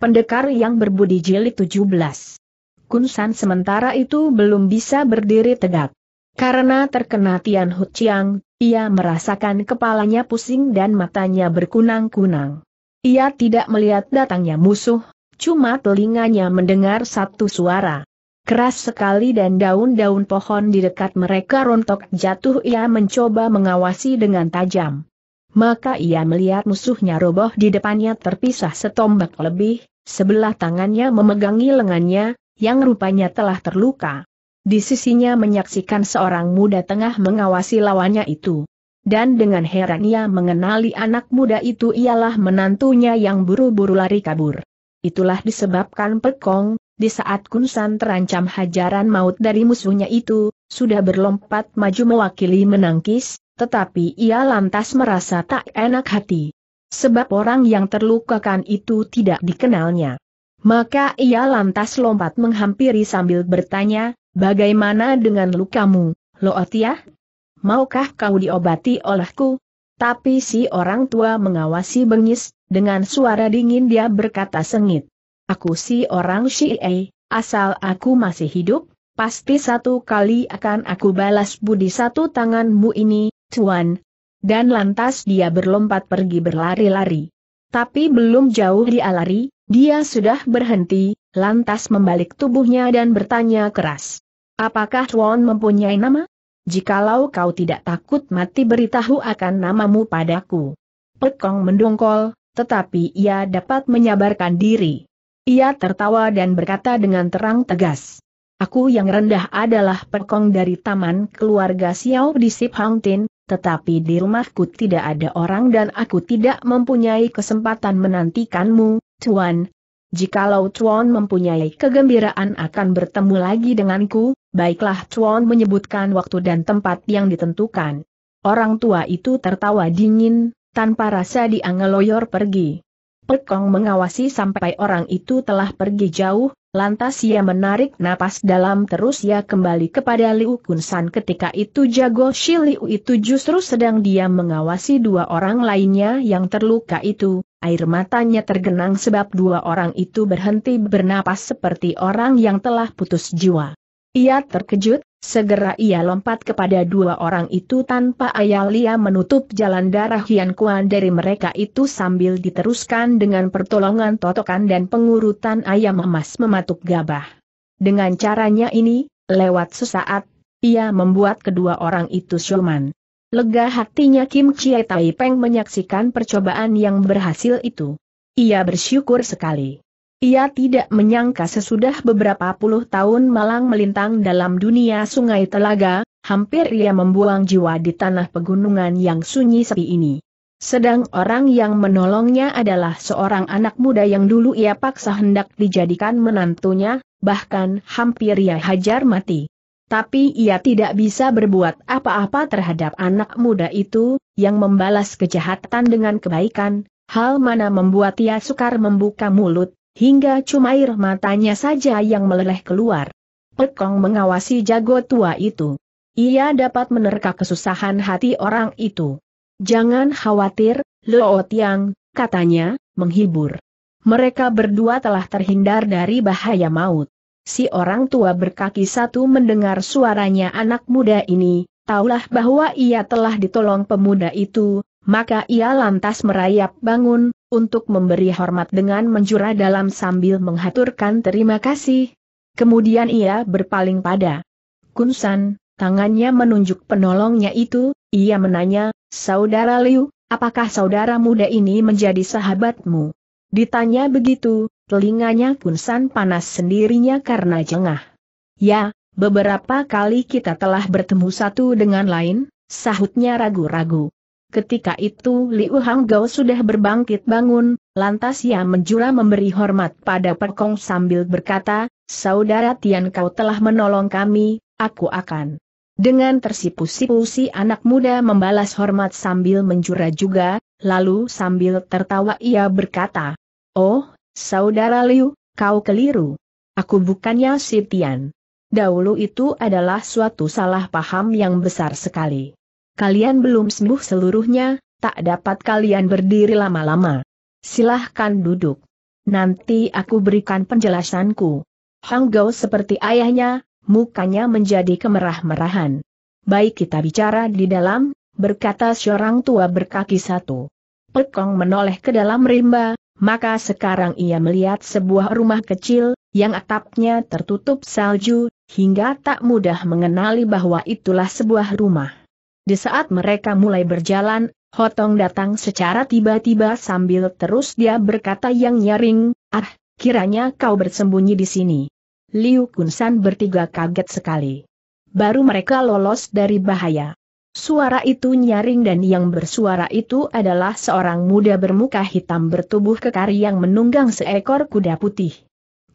Pendekar yang berbudi jeli 17. Kunsan sementara itu belum bisa berdiri tegak. Karena terkena Tian Hu ia merasakan kepalanya pusing dan matanya berkunang-kunang. Ia tidak melihat datangnya musuh, cuma telinganya mendengar satu suara. Keras sekali dan daun-daun pohon di dekat mereka rontok jatuh ia mencoba mengawasi dengan tajam. Maka ia melihat musuhnya roboh di depannya terpisah setombak lebih, sebelah tangannya memegangi lengannya, yang rupanya telah terluka. Di sisinya menyaksikan seorang muda tengah mengawasi lawannya itu. Dan dengan heran ia mengenali anak muda itu ialah menantunya yang buru-buru lari kabur. Itulah disebabkan Pekong, di saat Kunsan terancam hajaran maut dari musuhnya itu, sudah berlompat maju mewakili menangkis, tetapi ia lantas merasa tak enak hati. Sebab orang yang terlukakan itu tidak dikenalnya. Maka ia lantas lompat menghampiri sambil bertanya, bagaimana dengan lukamu, Lootiah? Maukah kau diobati olehku? Tapi si orang tua mengawasi bengis, dengan suara dingin dia berkata sengit. Aku si orang Syi'e, asal aku masih hidup, pasti satu kali akan aku balas budi satu tanganmu ini, Tuan, dan lantas dia berlompat pergi berlari-lari. Tapi belum jauh dia lari, dia sudah berhenti, lantas membalik tubuhnya dan bertanya keras. Apakah Tuan mempunyai nama? Jikalau kau tidak takut mati beritahu akan namamu padaku. Pekong mendongkol, tetapi ia dapat menyabarkan diri. Ia tertawa dan berkata dengan terang tegas. Aku yang rendah adalah pekong dari taman keluarga Xiao di Sip Hang Tin, tetapi di rumahku tidak ada orang dan aku tidak mempunyai kesempatan menantikanmu, Tuan. Jikalau Tuan mempunyai kegembiraan akan bertemu lagi denganku, baiklah Tuan menyebutkan waktu dan tempat yang ditentukan. Orang tua itu tertawa dingin, tanpa rasa diangeloyor pergi. Pekong mengawasi sampai orang itu telah pergi jauh, lantas ia menarik napas dalam terus ia kembali kepada Liu Kunsan ketika itu jago Shi Liu itu justru sedang dia mengawasi dua orang lainnya yang terluka itu, air matanya tergenang sebab dua orang itu berhenti bernapas seperti orang yang telah putus jiwa. Ia terkejut, segera ia lompat kepada dua orang itu tanpa ayah ayalia menutup jalan darah Hian Kuan dari mereka itu sambil diteruskan dengan pertolongan totokan dan pengurutan ayam emas mematuk gabah. Dengan caranya ini, lewat sesaat, ia membuat kedua orang itu syuman. Lega hatinya Kim Chie Tai Peng menyaksikan percobaan yang berhasil itu. Ia bersyukur sekali. Ia tidak menyangka sesudah beberapa puluh tahun malang melintang dalam dunia sungai telaga, hampir ia membuang jiwa di tanah pegunungan yang sunyi sepi ini. Sedang orang yang menolongnya adalah seorang anak muda yang dulu ia paksa hendak dijadikan menantunya, bahkan hampir ia hajar mati. Tapi ia tidak bisa berbuat apa-apa terhadap anak muda itu, yang membalas kejahatan dengan kebaikan, hal mana membuat ia sukar membuka mulut, hingga cuma air matanya saja yang meleleh keluar. Pekong mengawasi jago tua itu. Ia dapat menerka kesusahan hati orang itu. Jangan khawatir, Luo Tiang, katanya, menghibur. Mereka berdua telah terhindar dari bahaya maut. Si orang tua berkaki satu mendengar suaranya anak muda ini, taulah bahwa ia telah ditolong pemuda itu, maka ia lantas merayap bangun, untuk memberi hormat dengan menjura dalam sambil menghaturkan terima kasih. Kemudian ia berpaling pada Kunsan, tangannya menunjuk penolongnya itu, ia menanya, Saudara Liu, apakah saudara muda ini menjadi sahabatmu? Ditanya begitu, telinganya Kunsan panas sendirinya karena jengah. Ya, beberapa kali kita telah bertemu satu dengan lain, sahutnya ragu-ragu. Ketika itu Liu Hanggao sudah berbangkit bangun, lantas ia menjura memberi hormat pada Perkong sambil berkata, Saudara Tian kau telah menolong kami, aku akan. Dengan tersipu-sipu si anak muda membalas hormat sambil menjura juga, lalu sambil tertawa ia berkata, Oh, Saudara Liu, kau keliru. Aku bukannya si Tian. Dahulu itu adalah suatu salah paham yang besar sekali. Kalian belum sembuh seluruhnya, tak dapat kalian berdiri lama-lama. Silahkan duduk. Nanti aku berikan penjelasanku. Hang Gao seperti ayahnya, mukanya menjadi kemerah-merahan. Baik kita bicara di dalam, berkata seorang tua berkaki satu. Pekong menoleh ke dalam rimba, maka sekarang ia melihat sebuah rumah kecil, yang atapnya tertutup salju, hingga tak mudah mengenali bahwa itulah sebuah rumah. Di saat mereka mulai berjalan, Hotong datang secara tiba-tiba sambil terus dia berkata yang nyaring, ah, kiranya kau bersembunyi di sini. Liu Kunsan bertiga kaget sekali. Baru mereka lolos dari bahaya. Suara itu nyaring dan yang bersuara itu adalah seorang muda bermuka hitam bertubuh kekar yang menunggang seekor kuda putih.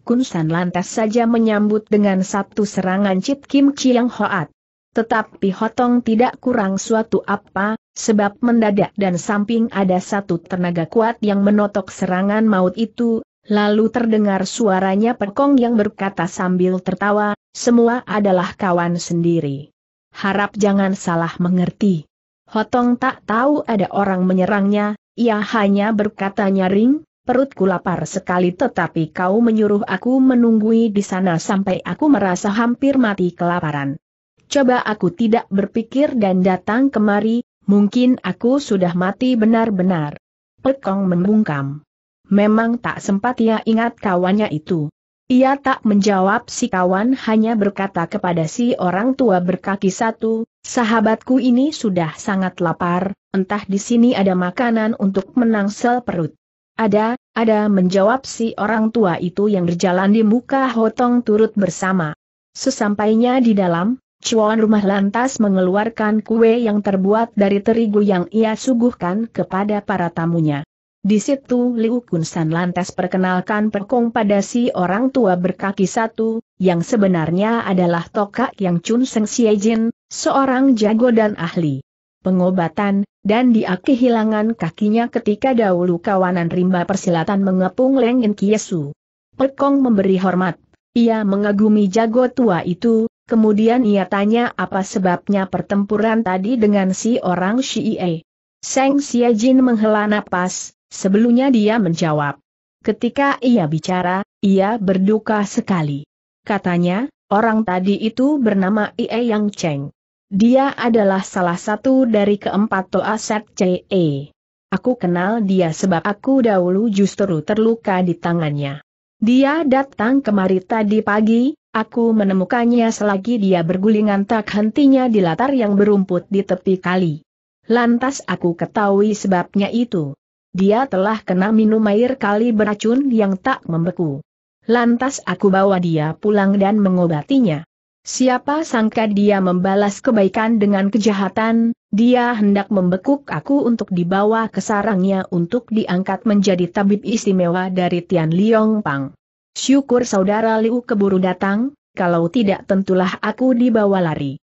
Kunsan lantas saja menyambut dengan satu serangan chip Kim Chiang Hoat. Tetapi Hotong tidak kurang suatu apa, sebab mendadak dan samping ada satu tenaga kuat yang menotok serangan maut itu, lalu terdengar suaranya Pekong yang berkata sambil tertawa, semua adalah kawan sendiri. Harap jangan salah mengerti. Hotong tak tahu ada orang menyerangnya, ia hanya berkata nyaring, perutku lapar sekali tetapi kau menyuruh aku menunggui di sana sampai aku merasa hampir mati kelaparan coba aku tidak berpikir dan datang kemari, mungkin aku sudah mati benar-benar. Pekong membungkam. Memang tak sempat ia ingat kawannya itu. Ia tak menjawab si kawan hanya berkata kepada si orang tua berkaki satu, sahabatku ini sudah sangat lapar, entah di sini ada makanan untuk menangsel perut. Ada, ada menjawab si orang tua itu yang berjalan di muka hotong turut bersama. Sesampainya di dalam, Cuan rumah lantas mengeluarkan kue yang terbuat dari terigu yang ia suguhkan kepada para tamunya. Di situ Liu Kunsan lantas perkenalkan perkong pada si orang tua berkaki satu, yang sebenarnya adalah Tokak yang Chun Seng Siejin, seorang jago dan ahli pengobatan, dan dia kehilangan kakinya ketika dahulu kawanan rimba persilatan mengepung Leng In Kiesu. Perkong memberi hormat, ia mengagumi jago tua itu, Kemudian ia tanya apa sebabnya pertempuran tadi dengan si orang Xie. Seng Jin menghela napas, sebelumnya dia menjawab. Ketika ia bicara, ia berduka sekali. Katanya, orang tadi itu bernama Ie Yang Cheng. Dia adalah salah satu dari keempat Toa Set CE. Aku kenal dia sebab aku dahulu justru terluka di tangannya. Dia datang kemari tadi pagi, Aku menemukannya selagi dia bergulingan tak hentinya di latar yang berumput di tepi kali. Lantas aku ketahui sebabnya itu. Dia telah kena minum air kali beracun yang tak membeku. Lantas aku bawa dia pulang dan mengobatinya. Siapa sangka dia membalas kebaikan dengan kejahatan, dia hendak membekuk aku untuk dibawa ke sarangnya untuk diangkat menjadi tabib istimewa dari Tian Liong Pang. Syukur saudara Liu keburu datang, kalau tidak tentulah aku dibawa lari.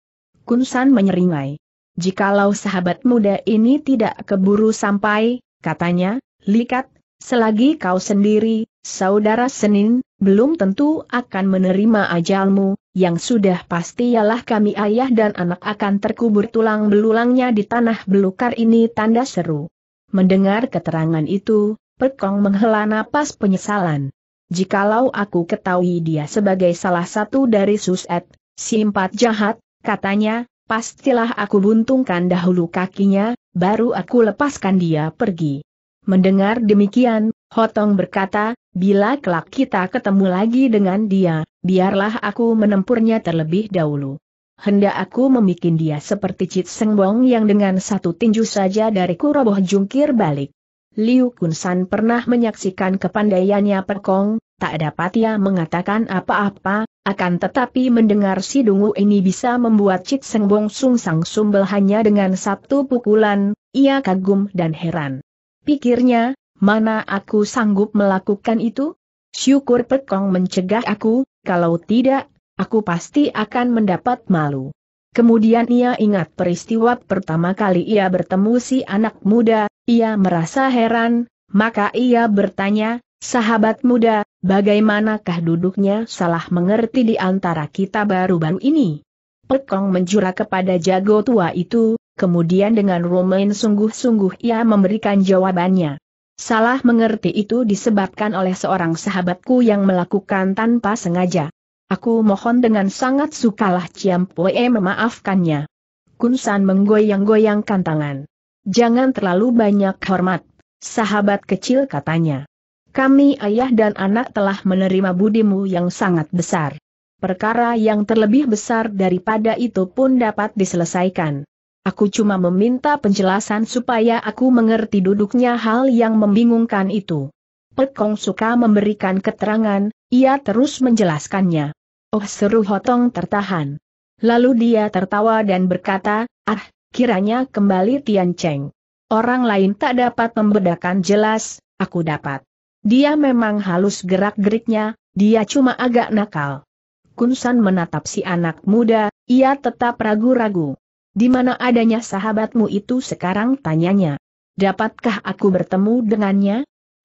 Kunsan menyeringai. Jikalau sahabat muda ini tidak keburu sampai, katanya, Likat, selagi kau sendiri, saudara Senin, belum tentu akan menerima ajalmu, yang sudah pasti ialah kami ayah dan anak akan terkubur tulang belulangnya di tanah belukar ini tanda seru. Mendengar keterangan itu, Pekong menghela napas penyesalan jikalau aku ketahui dia sebagai salah satu dari suset, si jahat, katanya, pastilah aku buntungkan dahulu kakinya, baru aku lepaskan dia pergi. Mendengar demikian, Hotong berkata, bila kelak kita ketemu lagi dengan dia, biarlah aku menempurnya terlebih dahulu. Hendak aku memikin dia seperti Cit Sengbong yang dengan satu tinju saja dari roboh jungkir balik. Liu Kunsan pernah menyaksikan kepandaiannya Perkong, tak dapat ia mengatakan apa-apa, akan tetapi mendengar si dungu ini bisa membuat Cik Seng Bong Sung Sang Sumbel hanya dengan satu pukulan, ia kagum dan heran. Pikirnya, mana aku sanggup melakukan itu? Syukur Perkong mencegah aku, kalau tidak, aku pasti akan mendapat malu. Kemudian ia ingat peristiwa pertama kali ia bertemu si anak muda, ia merasa heran, maka ia bertanya, sahabat muda, bagaimanakah duduknya salah mengerti di antara kita baru-baru ini? Pekong menjura kepada jago tua itu, kemudian dengan romain sungguh-sungguh ia memberikan jawabannya. Salah mengerti itu disebabkan oleh seorang sahabatku yang melakukan tanpa sengaja. Aku mohon dengan sangat sukalah Ciampoe memaafkannya. Kunsan menggoyang-goyangkan tangan. Jangan terlalu banyak hormat. Sahabat kecil katanya. Kami ayah dan anak telah menerima budimu yang sangat besar. Perkara yang terlebih besar daripada itu pun dapat diselesaikan. Aku cuma meminta penjelasan supaya aku mengerti duduknya hal yang membingungkan itu. Pekong suka memberikan keterangan, ia terus menjelaskannya. Oh seru Hotong tertahan. Lalu dia tertawa dan berkata, ah, kiranya kembali Tian Cheng. Orang lain tak dapat membedakan jelas, aku dapat. Dia memang halus gerak-geriknya, dia cuma agak nakal. Kunsan menatap si anak muda, ia tetap ragu-ragu. Di mana adanya sahabatmu itu sekarang tanyanya. Dapatkah aku bertemu dengannya?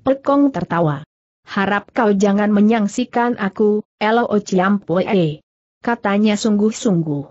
Pekong tertawa. Harap kau jangan menyangsikan aku, Elo Ociampoe. Katanya sungguh-sungguh.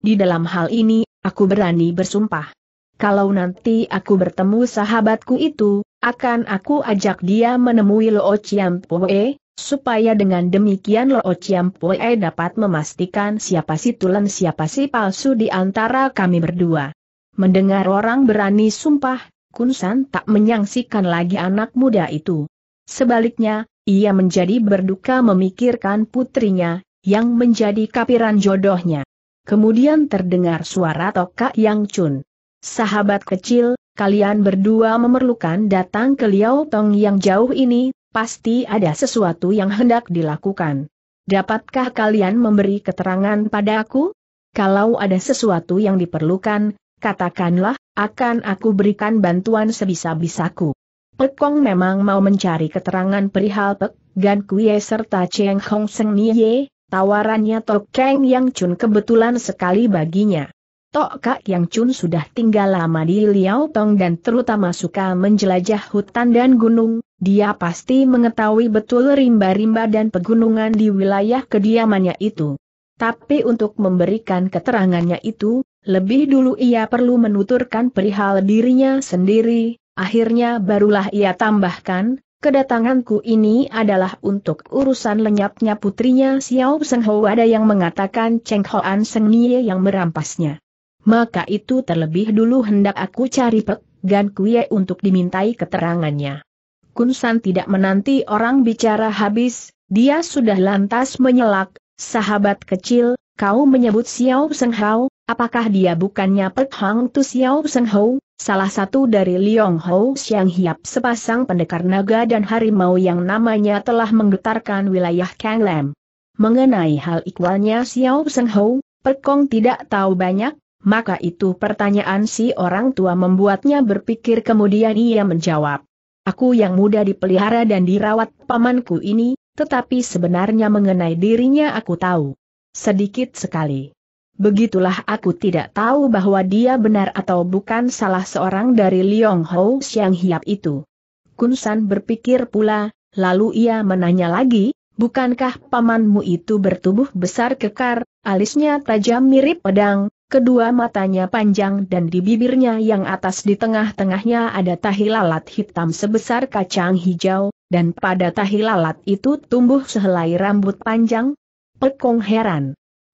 Di dalam hal ini Aku berani bersumpah. Kalau nanti aku bertemu sahabatku itu, akan aku ajak dia menemui Lo Chiam Poe, supaya dengan demikian Lo Chiam Poe dapat memastikan siapa si tulen siapa si palsu di antara kami berdua. Mendengar orang berani sumpah, Kunsan tak menyangsikan lagi anak muda itu. Sebaliknya, ia menjadi berduka memikirkan putrinya, yang menjadi kapiran jodohnya. Kemudian terdengar suara Toka Yang Chun. Sahabat kecil, kalian berdua memerlukan datang ke Liao Tong yang jauh ini, pasti ada sesuatu yang hendak dilakukan. Dapatkah kalian memberi keterangan padaku? Kalau ada sesuatu yang diperlukan, katakanlah, akan aku berikan bantuan sebisa-bisaku. Pekong memang mau mencari keterangan perihal Pek, Gan Kuye serta Cheng Hong Seng Nie? Tawarannya Tok Keng Yang Chun kebetulan sekali baginya. Tok Kak Yang Chun sudah tinggal lama di Liao Tong dan terutama suka menjelajah hutan dan gunung, dia pasti mengetahui betul rimba-rimba dan pegunungan di wilayah kediamannya itu. Tapi untuk memberikan keterangannya itu, lebih dulu ia perlu menuturkan perihal dirinya sendiri, akhirnya barulah ia tambahkan, Kedatanganku ini adalah untuk urusan lenyapnya putrinya Xiao Seng Ho ada yang mengatakan Cheng Hoan Seng Nie yang merampasnya. Maka itu terlebih dulu hendak aku cari Pek Gan Kuye untuk dimintai keterangannya. Kun San tidak menanti orang bicara habis, dia sudah lantas menyelak, sahabat kecil, kau menyebut Xiao Seng Hao, apakah dia bukannya Pek Hang Tu Xiao Seng Ho? Salah satu dari Liong Ho Xiang Hiap sepasang pendekar naga dan harimau yang namanya telah menggetarkan wilayah Kang Lam. Mengenai hal ikwalnya Xiao Seng Ho, Pekong tidak tahu banyak, maka itu pertanyaan si orang tua membuatnya berpikir kemudian ia menjawab. Aku yang muda dipelihara dan dirawat pamanku ini, tetapi sebenarnya mengenai dirinya aku tahu. Sedikit sekali. Begitulah aku tidak tahu bahwa dia benar atau bukan salah seorang dari Liong Ho Xiang Hiap itu. Kunsan berpikir pula, lalu ia menanya lagi, bukankah pamanmu itu bertubuh besar kekar, alisnya tajam mirip pedang, kedua matanya panjang dan di bibirnya yang atas di tengah-tengahnya ada tahi lalat hitam sebesar kacang hijau, dan pada tahi lalat itu tumbuh sehelai rambut panjang? Pekong heran.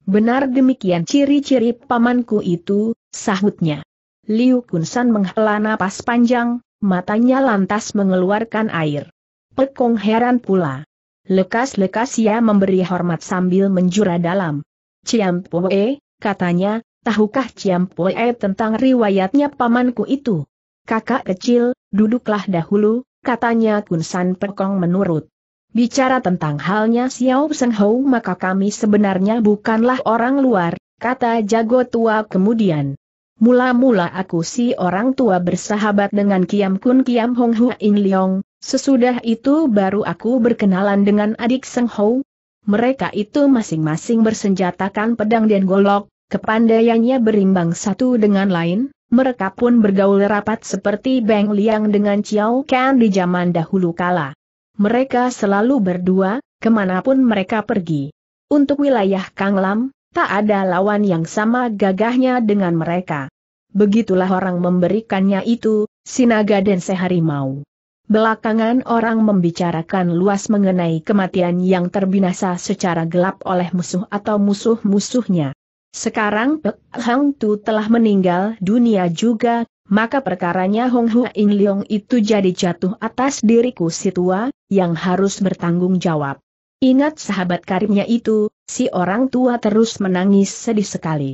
Benar demikian ciri-ciri pamanku itu, sahutnya. Liu Kunsan menghela napas panjang, matanya lantas mengeluarkan air. Pekong heran pula. Lekas-lekas ia memberi hormat sambil menjura dalam. Ciam Poe, katanya, tahukah Ciam Poe tentang riwayatnya pamanku itu? Kakak kecil, duduklah dahulu, katanya Kunsan Pekong menurut. Bicara tentang halnya Xiao Seng Hou maka kami sebenarnya bukanlah orang luar, kata jago tua kemudian. Mula-mula aku si orang tua bersahabat dengan Kiam Kun Kiam Hong Hua In Leong, sesudah itu baru aku berkenalan dengan adik Seng Hou. Mereka itu masing-masing bersenjatakan pedang dan golok, kepandaiannya berimbang satu dengan lain, mereka pun bergaul rapat seperti Beng Liang dengan Chiao Kan di zaman dahulu kala. Mereka selalu berdua, kemanapun mereka pergi. Untuk wilayah Kanglam, tak ada lawan yang sama gagahnya dengan mereka. Begitulah orang memberikannya itu, Sinaga dan Seharimau. Belakangan orang membicarakan luas mengenai kematian yang terbinasa secara gelap oleh musuh atau musuh-musuhnya. Sekarang Pek Hang Tu telah meninggal dunia juga, maka perkaranya Hong Hua In Leong itu jadi jatuh atas diriku si tua, yang harus bertanggung jawab. Ingat sahabat karibnya itu, si orang tua terus menangis sedih sekali.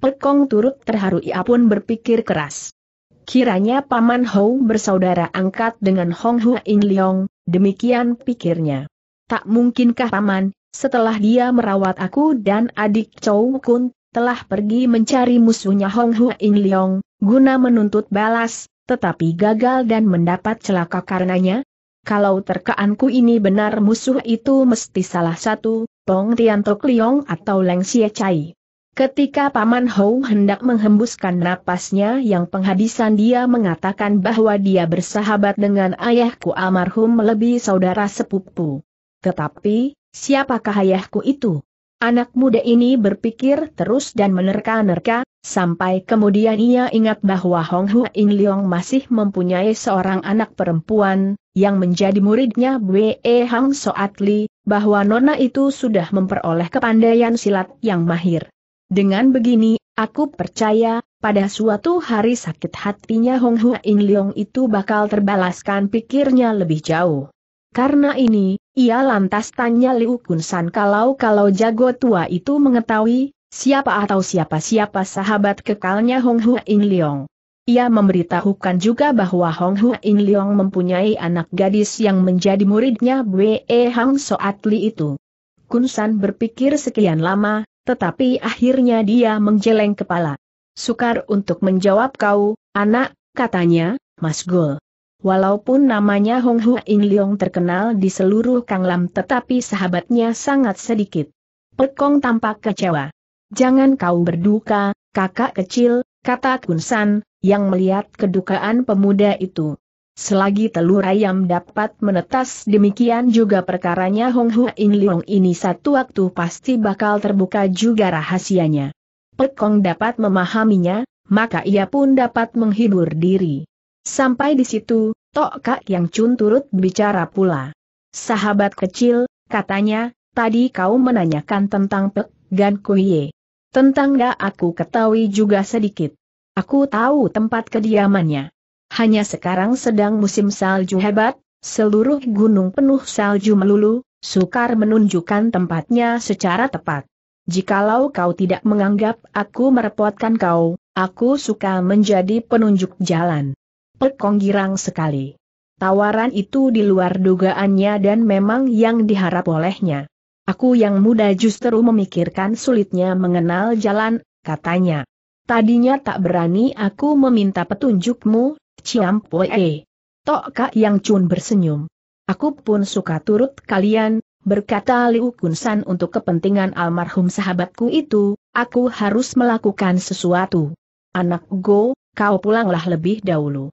Pekong turut terharu ia pun berpikir keras. Kiranya Paman Hou bersaudara angkat dengan Hong Hua In Leong, demikian pikirnya. Tak mungkinkah Paman, setelah dia merawat aku dan adik Chou Kun, telah pergi mencari musuhnya Hong Hua In Leong, guna menuntut balas, tetapi gagal dan mendapat celaka karenanya? Kalau terkaanku ini benar musuh itu mesti salah satu, Tong Tiantok Liong atau Leng Xie Chai. Ketika Paman Hou hendak menghembuskan napasnya yang penghabisan dia mengatakan bahwa dia bersahabat dengan ayahku almarhum lebih saudara sepupu. Tetapi, siapakah ayahku itu? Anak muda ini berpikir terus dan menerka-nerka, sampai kemudian ia ingat bahwa Hong Hu Ing Leong masih mempunyai seorang anak perempuan, yang menjadi muridnya Bwe e Hang Soat Li, bahwa Nona itu sudah memperoleh kepandaian silat yang mahir. Dengan begini, aku percaya, pada suatu hari sakit hatinya Hong Hu Ing Leong itu bakal terbalaskan pikirnya lebih jauh. Karena ini, ia lantas tanya Liu Kunsan kalau-kalau jago tua itu mengetahui, siapa atau siapa-siapa sahabat kekalnya Hong Hua In Leong. Ia memberitahukan juga bahwa Hong Hua In Leong mempunyai anak gadis yang menjadi muridnya Bwe e Hang Soat Li itu. Kunsan berpikir sekian lama, tetapi akhirnya dia menggeleng kepala. Sukar untuk menjawab kau, anak, katanya, Mas Gul. Walaupun namanya Hong Hua In Leong terkenal di seluruh Kang Lam, tetapi sahabatnya sangat sedikit. Pekong tampak kecewa. Jangan kau berduka, kakak kecil, kata Kunsan, yang melihat kedukaan pemuda itu. Selagi telur ayam dapat menetas demikian juga perkaranya Hong Hua In Leong ini satu waktu pasti bakal terbuka juga rahasianya. Pekong dapat memahaminya, maka ia pun dapat menghibur diri. Sampai di situ, Tok Kak Yang Cun turut bicara pula. Sahabat kecil, katanya, tadi kau menanyakan tentang Pek Gan Kuiye. Tentang gak aku ketahui juga sedikit. Aku tahu tempat kediamannya. Hanya sekarang sedang musim salju hebat, seluruh gunung penuh salju melulu, sukar menunjukkan tempatnya secara tepat. Jikalau kau tidak menganggap aku merepotkan kau, aku suka menjadi penunjuk jalan. Pekong girang sekali. Tawaran itu di luar dugaannya dan memang yang diharap olehnya. Aku yang muda justru memikirkan sulitnya mengenal jalan, katanya. Tadinya tak berani aku meminta petunjukmu, Poe. Tok Kak Yang Chun bersenyum. Aku pun suka turut kalian, berkata Liu Kunsan untuk kepentingan almarhum sahabatku itu, aku harus melakukan sesuatu. Anak Go, kau pulanglah lebih dahulu.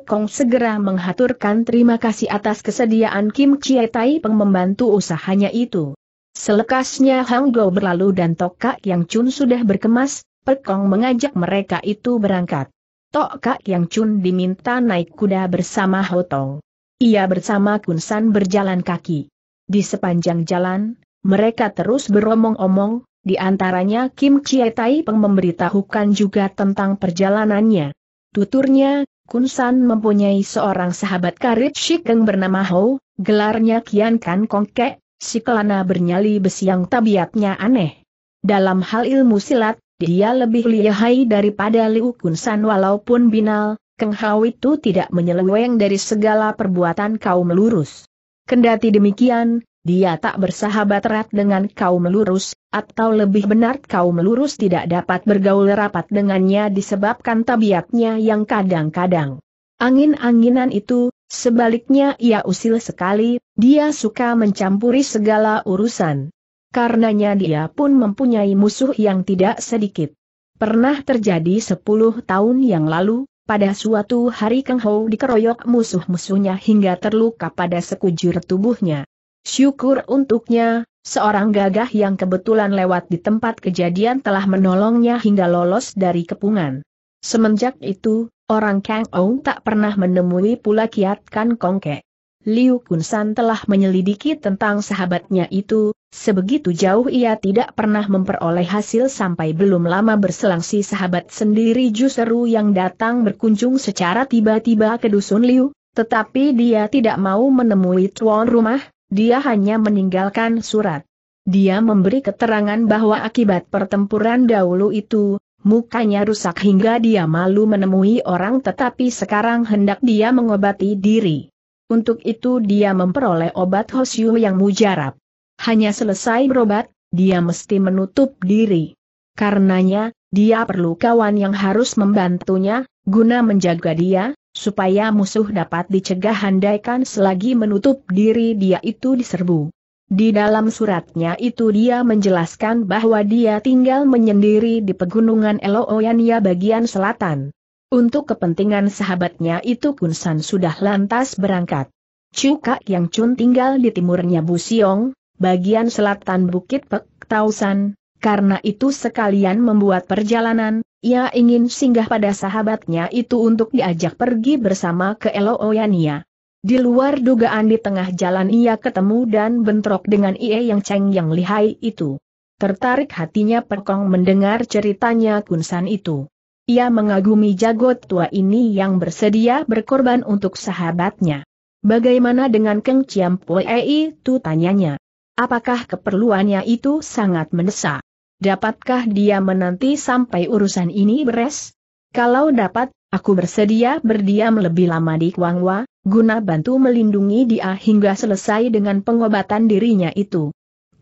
Kong segera menghaturkan terima kasih atas kesediaan Kim Chie Tai Peng membantu usahanya itu. Selekasnya Hang Go berlalu dan Tokak Yang Chun sudah berkemas, Pekong mengajak mereka itu berangkat. Tokak Yang Chun diminta naik kuda bersama Hotong. Ia bersama Kun San berjalan kaki. Di sepanjang jalan, mereka terus beromong-omong, di antaranya Kim Chie Tai Peng memberitahukan juga tentang perjalanannya. Tuturnya, Kun San mempunyai seorang sahabat karib Shikeng bernama Ho, gelarnya Kian Kan Kong Ke. si kelana bernyali besi yang tabiatnya aneh. Dalam hal ilmu silat, dia lebih lihai daripada Liu Kun San walaupun binal, Keng Hao itu tidak menyeleweng dari segala perbuatan kaum lurus. Kendati demikian, dia tak bersahabat erat dengan kaum melurus, atau lebih benar kaum melurus tidak dapat bergaul rapat dengannya disebabkan tabiatnya yang kadang-kadang. Angin-anginan itu, sebaliknya ia usil sekali, dia suka mencampuri segala urusan. Karenanya dia pun mempunyai musuh yang tidak sedikit. Pernah terjadi 10 tahun yang lalu, pada suatu hari Kang Ho dikeroyok musuh-musuhnya hingga terluka pada sekujur tubuhnya. Syukur untuknya, seorang gagah yang kebetulan lewat di tempat kejadian telah menolongnya hingga lolos dari kepungan. Semenjak itu, orang Kang Ou tak pernah menemui pula kiat Kan Kongke. Liu Kunsan telah menyelidiki tentang sahabatnya itu, sebegitu jauh ia tidak pernah memperoleh hasil sampai belum lama berselang si sahabat sendiri justru yang datang berkunjung secara tiba-tiba ke dusun Liu, tetapi dia tidak mau menemui tuan rumah, dia hanya meninggalkan surat. Dia memberi keterangan bahwa akibat pertempuran dahulu itu, mukanya rusak hingga dia malu menemui orang tetapi sekarang hendak dia mengobati diri. Untuk itu dia memperoleh obat Hosyu yang mujarab. Hanya selesai berobat, dia mesti menutup diri. Karenanya, dia perlu kawan yang harus membantunya, guna menjaga dia, supaya musuh dapat dicegah handaikan selagi menutup diri dia itu diserbu. Di dalam suratnya itu dia menjelaskan bahwa dia tinggal menyendiri di pegunungan Elooyania bagian selatan. Untuk kepentingan sahabatnya itu Kunsan sudah lantas berangkat. Cuka yang Chun tinggal di timurnya Busiong, bagian selatan Bukit Pek Tausan, karena itu sekalian membuat perjalanan, ia ingin singgah pada sahabatnya itu untuk diajak pergi bersama ke Elooyania. Di luar dugaan di tengah jalan ia ketemu dan bentrok dengan Ie yang ceng yang lihai itu. Tertarik hatinya Perkong mendengar ceritanya Kunsan itu. Ia mengagumi jagot tua ini yang bersedia berkorban untuk sahabatnya. Bagaimana dengan Keng Ciam Pue itu tanyanya. Apakah keperluannya itu sangat mendesak? Dapatkah dia menanti sampai urusan ini beres? Kalau dapat, aku bersedia berdiam lebih lama di Kuangwa, guna bantu melindungi dia hingga selesai dengan pengobatan dirinya itu.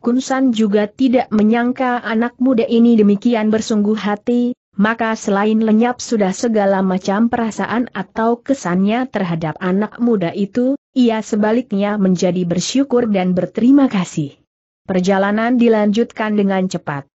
Kunsan juga tidak menyangka anak muda ini demikian bersungguh hati, maka selain lenyap sudah segala macam perasaan atau kesannya terhadap anak muda itu, ia sebaliknya menjadi bersyukur dan berterima kasih. Perjalanan dilanjutkan dengan cepat.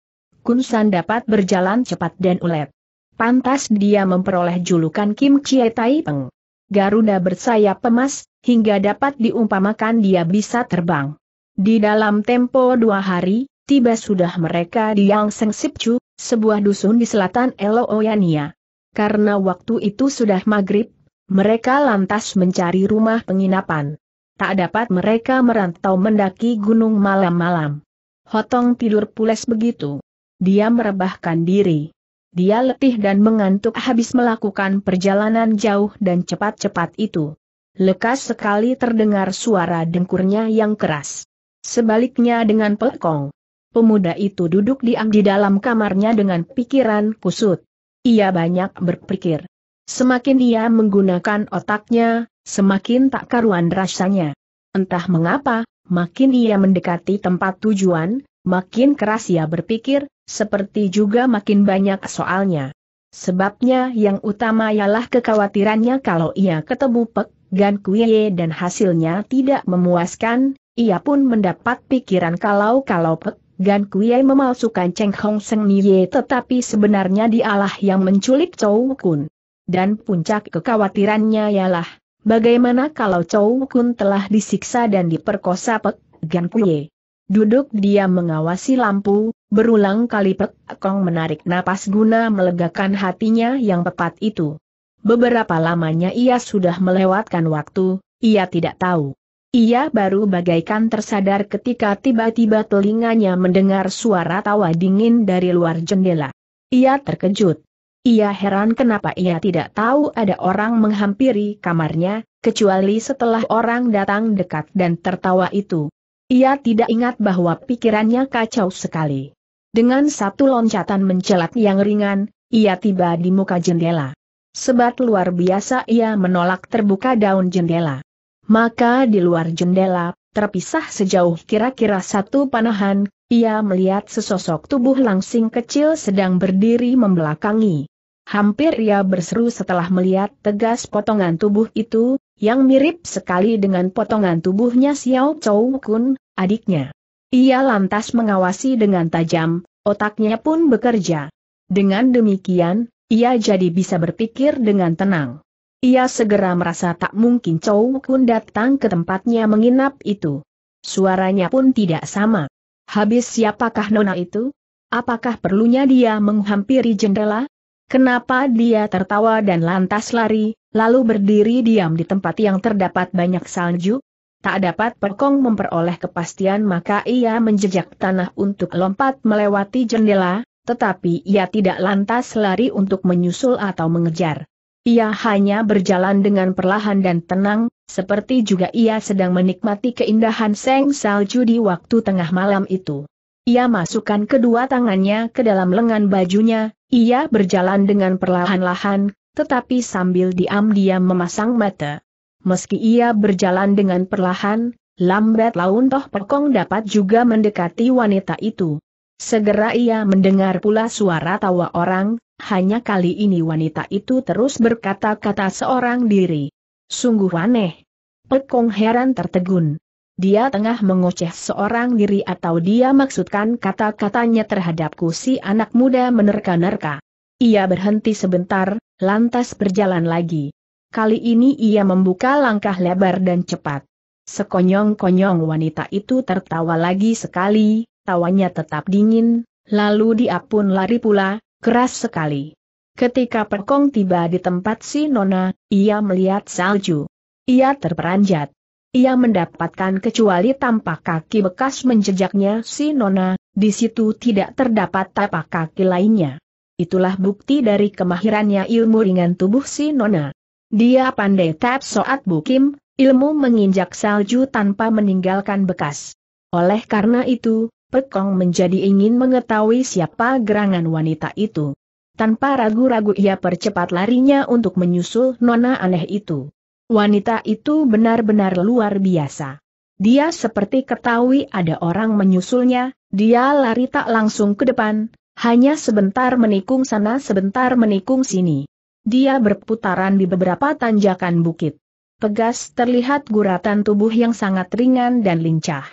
Kunsan dapat berjalan cepat dan ulet. Pantas dia memperoleh julukan Kim Chie Tai Peng. Garuda bersayap emas, hingga dapat diumpamakan dia bisa terbang. Di dalam tempo dua hari, tiba sudah mereka di Yangseng Sipcu, sebuah dusun di selatan Eloyania. Karena waktu itu sudah maghrib, mereka lantas mencari rumah penginapan. Tak dapat mereka merantau mendaki gunung malam-malam. Hotong tidur pules begitu dia merebahkan diri. Dia letih dan mengantuk habis melakukan perjalanan jauh dan cepat-cepat itu. Lekas sekali terdengar suara dengkurnya yang keras. Sebaliknya dengan pelkong. Pemuda itu duduk diam di dalam kamarnya dengan pikiran kusut. Ia banyak berpikir. Semakin ia menggunakan otaknya, semakin tak karuan rasanya. Entah mengapa, makin ia mendekati tempat tujuan, makin keras ia berpikir, seperti juga makin banyak soalnya. Sebabnya yang utama ialah kekhawatirannya kalau ia ketemu Pek Gan Kuiye dan hasilnya tidak memuaskan, ia pun mendapat pikiran kalau-kalau Pek Gan Kuiye memalsukan Cheng Hong Seng Nie, tetapi sebenarnya dialah yang menculik Chou Kun. Dan puncak kekhawatirannya ialah, bagaimana kalau Chou Kun telah disiksa dan diperkosa Pek Gan Kuiye. Duduk dia mengawasi lampu, berulang kali Pek Kong menarik napas guna melegakan hatinya yang tepat itu. Beberapa lamanya ia sudah melewatkan waktu, ia tidak tahu. Ia baru bagaikan tersadar ketika tiba-tiba telinganya mendengar suara tawa dingin dari luar jendela. Ia terkejut. Ia heran kenapa ia tidak tahu ada orang menghampiri kamarnya, kecuali setelah orang datang dekat dan tertawa itu. Ia tidak ingat bahwa pikirannya kacau sekali. Dengan satu loncatan mencelat yang ringan, ia tiba di muka jendela. Sebat luar biasa ia menolak terbuka daun jendela. Maka di luar jendela, terpisah sejauh kira-kira satu panahan, ia melihat sesosok tubuh langsing kecil sedang berdiri membelakangi. Hampir ia berseru setelah melihat tegas potongan tubuh itu, yang mirip sekali dengan potongan tubuhnya Xiao Chou Kun, adiknya. Ia lantas mengawasi dengan tajam, otaknya pun bekerja. Dengan demikian, ia jadi bisa berpikir dengan tenang. Ia segera merasa tak mungkin Chou Kun datang ke tempatnya menginap itu. Suaranya pun tidak sama. Habis siapakah nona itu? Apakah perlunya dia menghampiri jendela? Kenapa dia tertawa dan lantas lari, lalu berdiri diam di tempat yang terdapat banyak salju? Tak dapat Pekong memperoleh kepastian maka ia menjejak tanah untuk lompat melewati jendela, tetapi ia tidak lantas lari untuk menyusul atau mengejar. Ia hanya berjalan dengan perlahan dan tenang, seperti juga ia sedang menikmati keindahan seng salju di waktu tengah malam itu. Ia masukkan kedua tangannya ke dalam lengan bajunya, ia berjalan dengan perlahan-lahan, tetapi sambil diam-diam memasang mata. Meski ia berjalan dengan perlahan, lambat laun toh Pekong dapat juga mendekati wanita itu. Segera ia mendengar pula suara tawa orang, hanya kali ini wanita itu terus berkata-kata seorang diri. Sungguh aneh. Pekong heran tertegun. Dia tengah mengoceh seorang diri atau dia maksudkan kata-katanya terhadapku si anak muda menerka-nerka. Ia berhenti sebentar, lantas berjalan lagi. Kali ini ia membuka langkah lebar dan cepat. Sekonyong-konyong wanita itu tertawa lagi sekali, tawanya tetap dingin, lalu dia pun lari pula, keras sekali. Ketika Perkong tiba di tempat si Nona, ia melihat salju. Ia terperanjat ia mendapatkan kecuali tampak kaki bekas menjejaknya si Nona, di situ tidak terdapat tapak kaki lainnya. Itulah bukti dari kemahirannya ilmu ringan tubuh si Nona. Dia pandai tap soat bukim, ilmu menginjak salju tanpa meninggalkan bekas. Oleh karena itu, Pekong menjadi ingin mengetahui siapa gerangan wanita itu. Tanpa ragu-ragu ia percepat larinya untuk menyusul nona aneh itu. Wanita itu benar-benar luar biasa. Dia seperti ketahui ada orang menyusulnya, dia lari tak langsung ke depan, hanya sebentar menikung sana sebentar menikung sini. Dia berputaran di beberapa tanjakan bukit. Pegas terlihat guratan tubuh yang sangat ringan dan lincah.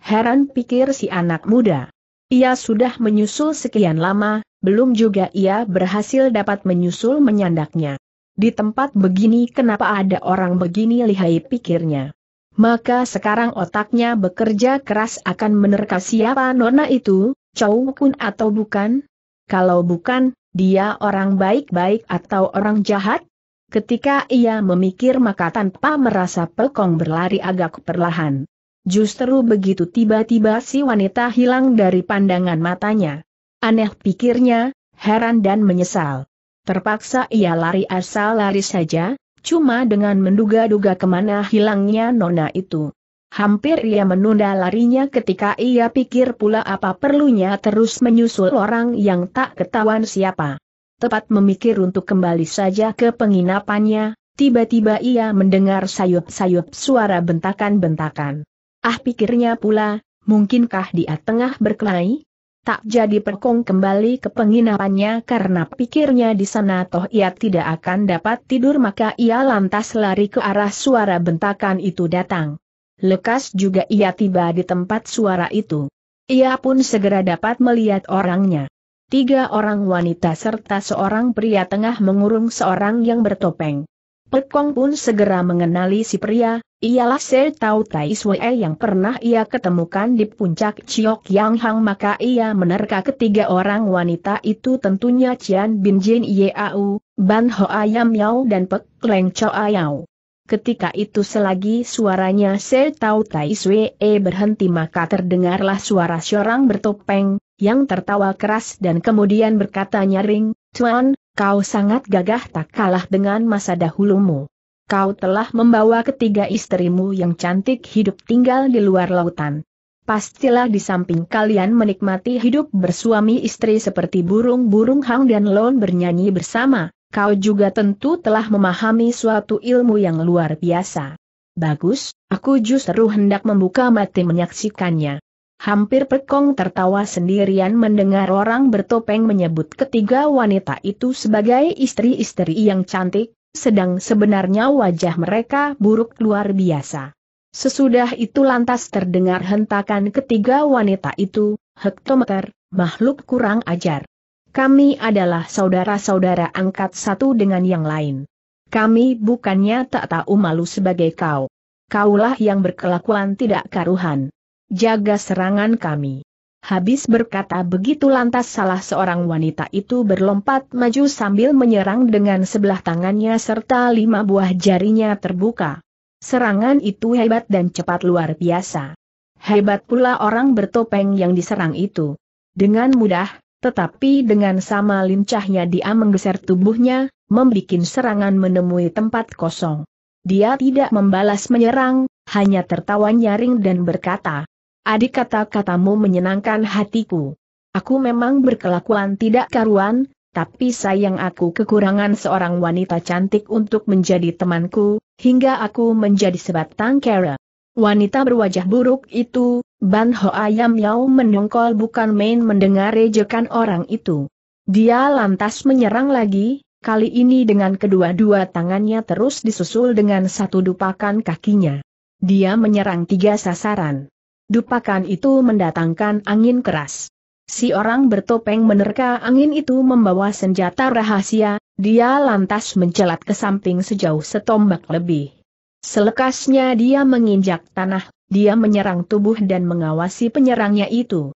Heran pikir si anak muda. Ia sudah menyusul sekian lama, belum juga ia berhasil dapat menyusul menyandaknya. Di tempat begini kenapa ada orang begini lihai pikirnya. Maka sekarang otaknya bekerja keras akan menerka siapa nona itu, cowokun pun atau bukan? Kalau bukan, dia orang baik-baik atau orang jahat? Ketika ia memikir maka tanpa merasa pekong berlari agak perlahan. Justru begitu tiba-tiba si wanita hilang dari pandangan matanya. Aneh pikirnya, heran dan menyesal. Terpaksa ia lari asal lari saja, cuma dengan menduga-duga kemana hilangnya nona itu. Hampir ia menunda larinya ketika ia pikir pula apa perlunya terus menyusul orang yang tak ketahuan siapa. Tepat memikir untuk kembali saja ke penginapannya, tiba-tiba ia mendengar sayup-sayup suara bentakan-bentakan. Ah pikirnya pula, mungkinkah dia tengah berkelahi? tak jadi perkong kembali ke penginapannya karena pikirnya di sana toh ia tidak akan dapat tidur maka ia lantas lari ke arah suara bentakan itu datang. Lekas juga ia tiba di tempat suara itu. Ia pun segera dapat melihat orangnya. Tiga orang wanita serta seorang pria tengah mengurung seorang yang bertopeng. Pekong pun segera mengenali si pria, ialah Se Tau Tai Sue yang pernah ia ketemukan di puncak Ciok Yang Hang maka ia menerka ketiga orang wanita itu tentunya Cian Bin Jin Yeau, Ban Ho Ayam Yao dan Pek Leng Cho Ayau. Ketika itu selagi suaranya Se Tau Tai Sue berhenti maka terdengarlah suara seorang bertopeng, yang tertawa keras dan kemudian berkata nyaring, Tuan, Kau sangat gagah tak kalah dengan masa dahulumu. Kau telah membawa ketiga istrimu yang cantik hidup tinggal di luar lautan. Pastilah di samping kalian menikmati hidup bersuami istri seperti burung-burung hang dan lon bernyanyi bersama, kau juga tentu telah memahami suatu ilmu yang luar biasa. Bagus, aku justru hendak membuka mati menyaksikannya. Hampir Pekong tertawa sendirian mendengar orang bertopeng menyebut ketiga wanita itu sebagai istri-istri yang cantik, sedang sebenarnya wajah mereka buruk luar biasa. Sesudah itu lantas terdengar hentakan ketiga wanita itu, hektometer, makhluk kurang ajar. Kami adalah saudara-saudara angkat satu dengan yang lain. Kami bukannya tak tahu malu sebagai kau. Kaulah yang berkelakuan tidak karuhan jaga serangan kami. Habis berkata begitu lantas salah seorang wanita itu berlompat maju sambil menyerang dengan sebelah tangannya serta lima buah jarinya terbuka. Serangan itu hebat dan cepat luar biasa. Hebat pula orang bertopeng yang diserang itu. Dengan mudah, tetapi dengan sama lincahnya dia menggeser tubuhnya, membuat serangan menemui tempat kosong. Dia tidak membalas menyerang, hanya tertawa nyaring dan berkata, Adik kata-katamu menyenangkan hatiku. Aku memang berkelakuan tidak karuan, tapi sayang aku kekurangan seorang wanita cantik untuk menjadi temanku, hingga aku menjadi sebatang kera. Wanita berwajah buruk itu, Ban Ho Ayam Yao mendongkol bukan main mendengar rejekan orang itu. Dia lantas menyerang lagi, kali ini dengan kedua-dua tangannya terus disusul dengan satu dupakan kakinya. Dia menyerang tiga sasaran. Dupakan itu mendatangkan angin keras. Si orang bertopeng menerka angin itu membawa senjata rahasia, dia lantas mencelat ke samping sejauh setombak lebih. Selekasnya dia menginjak tanah, dia menyerang tubuh dan mengawasi penyerangnya itu.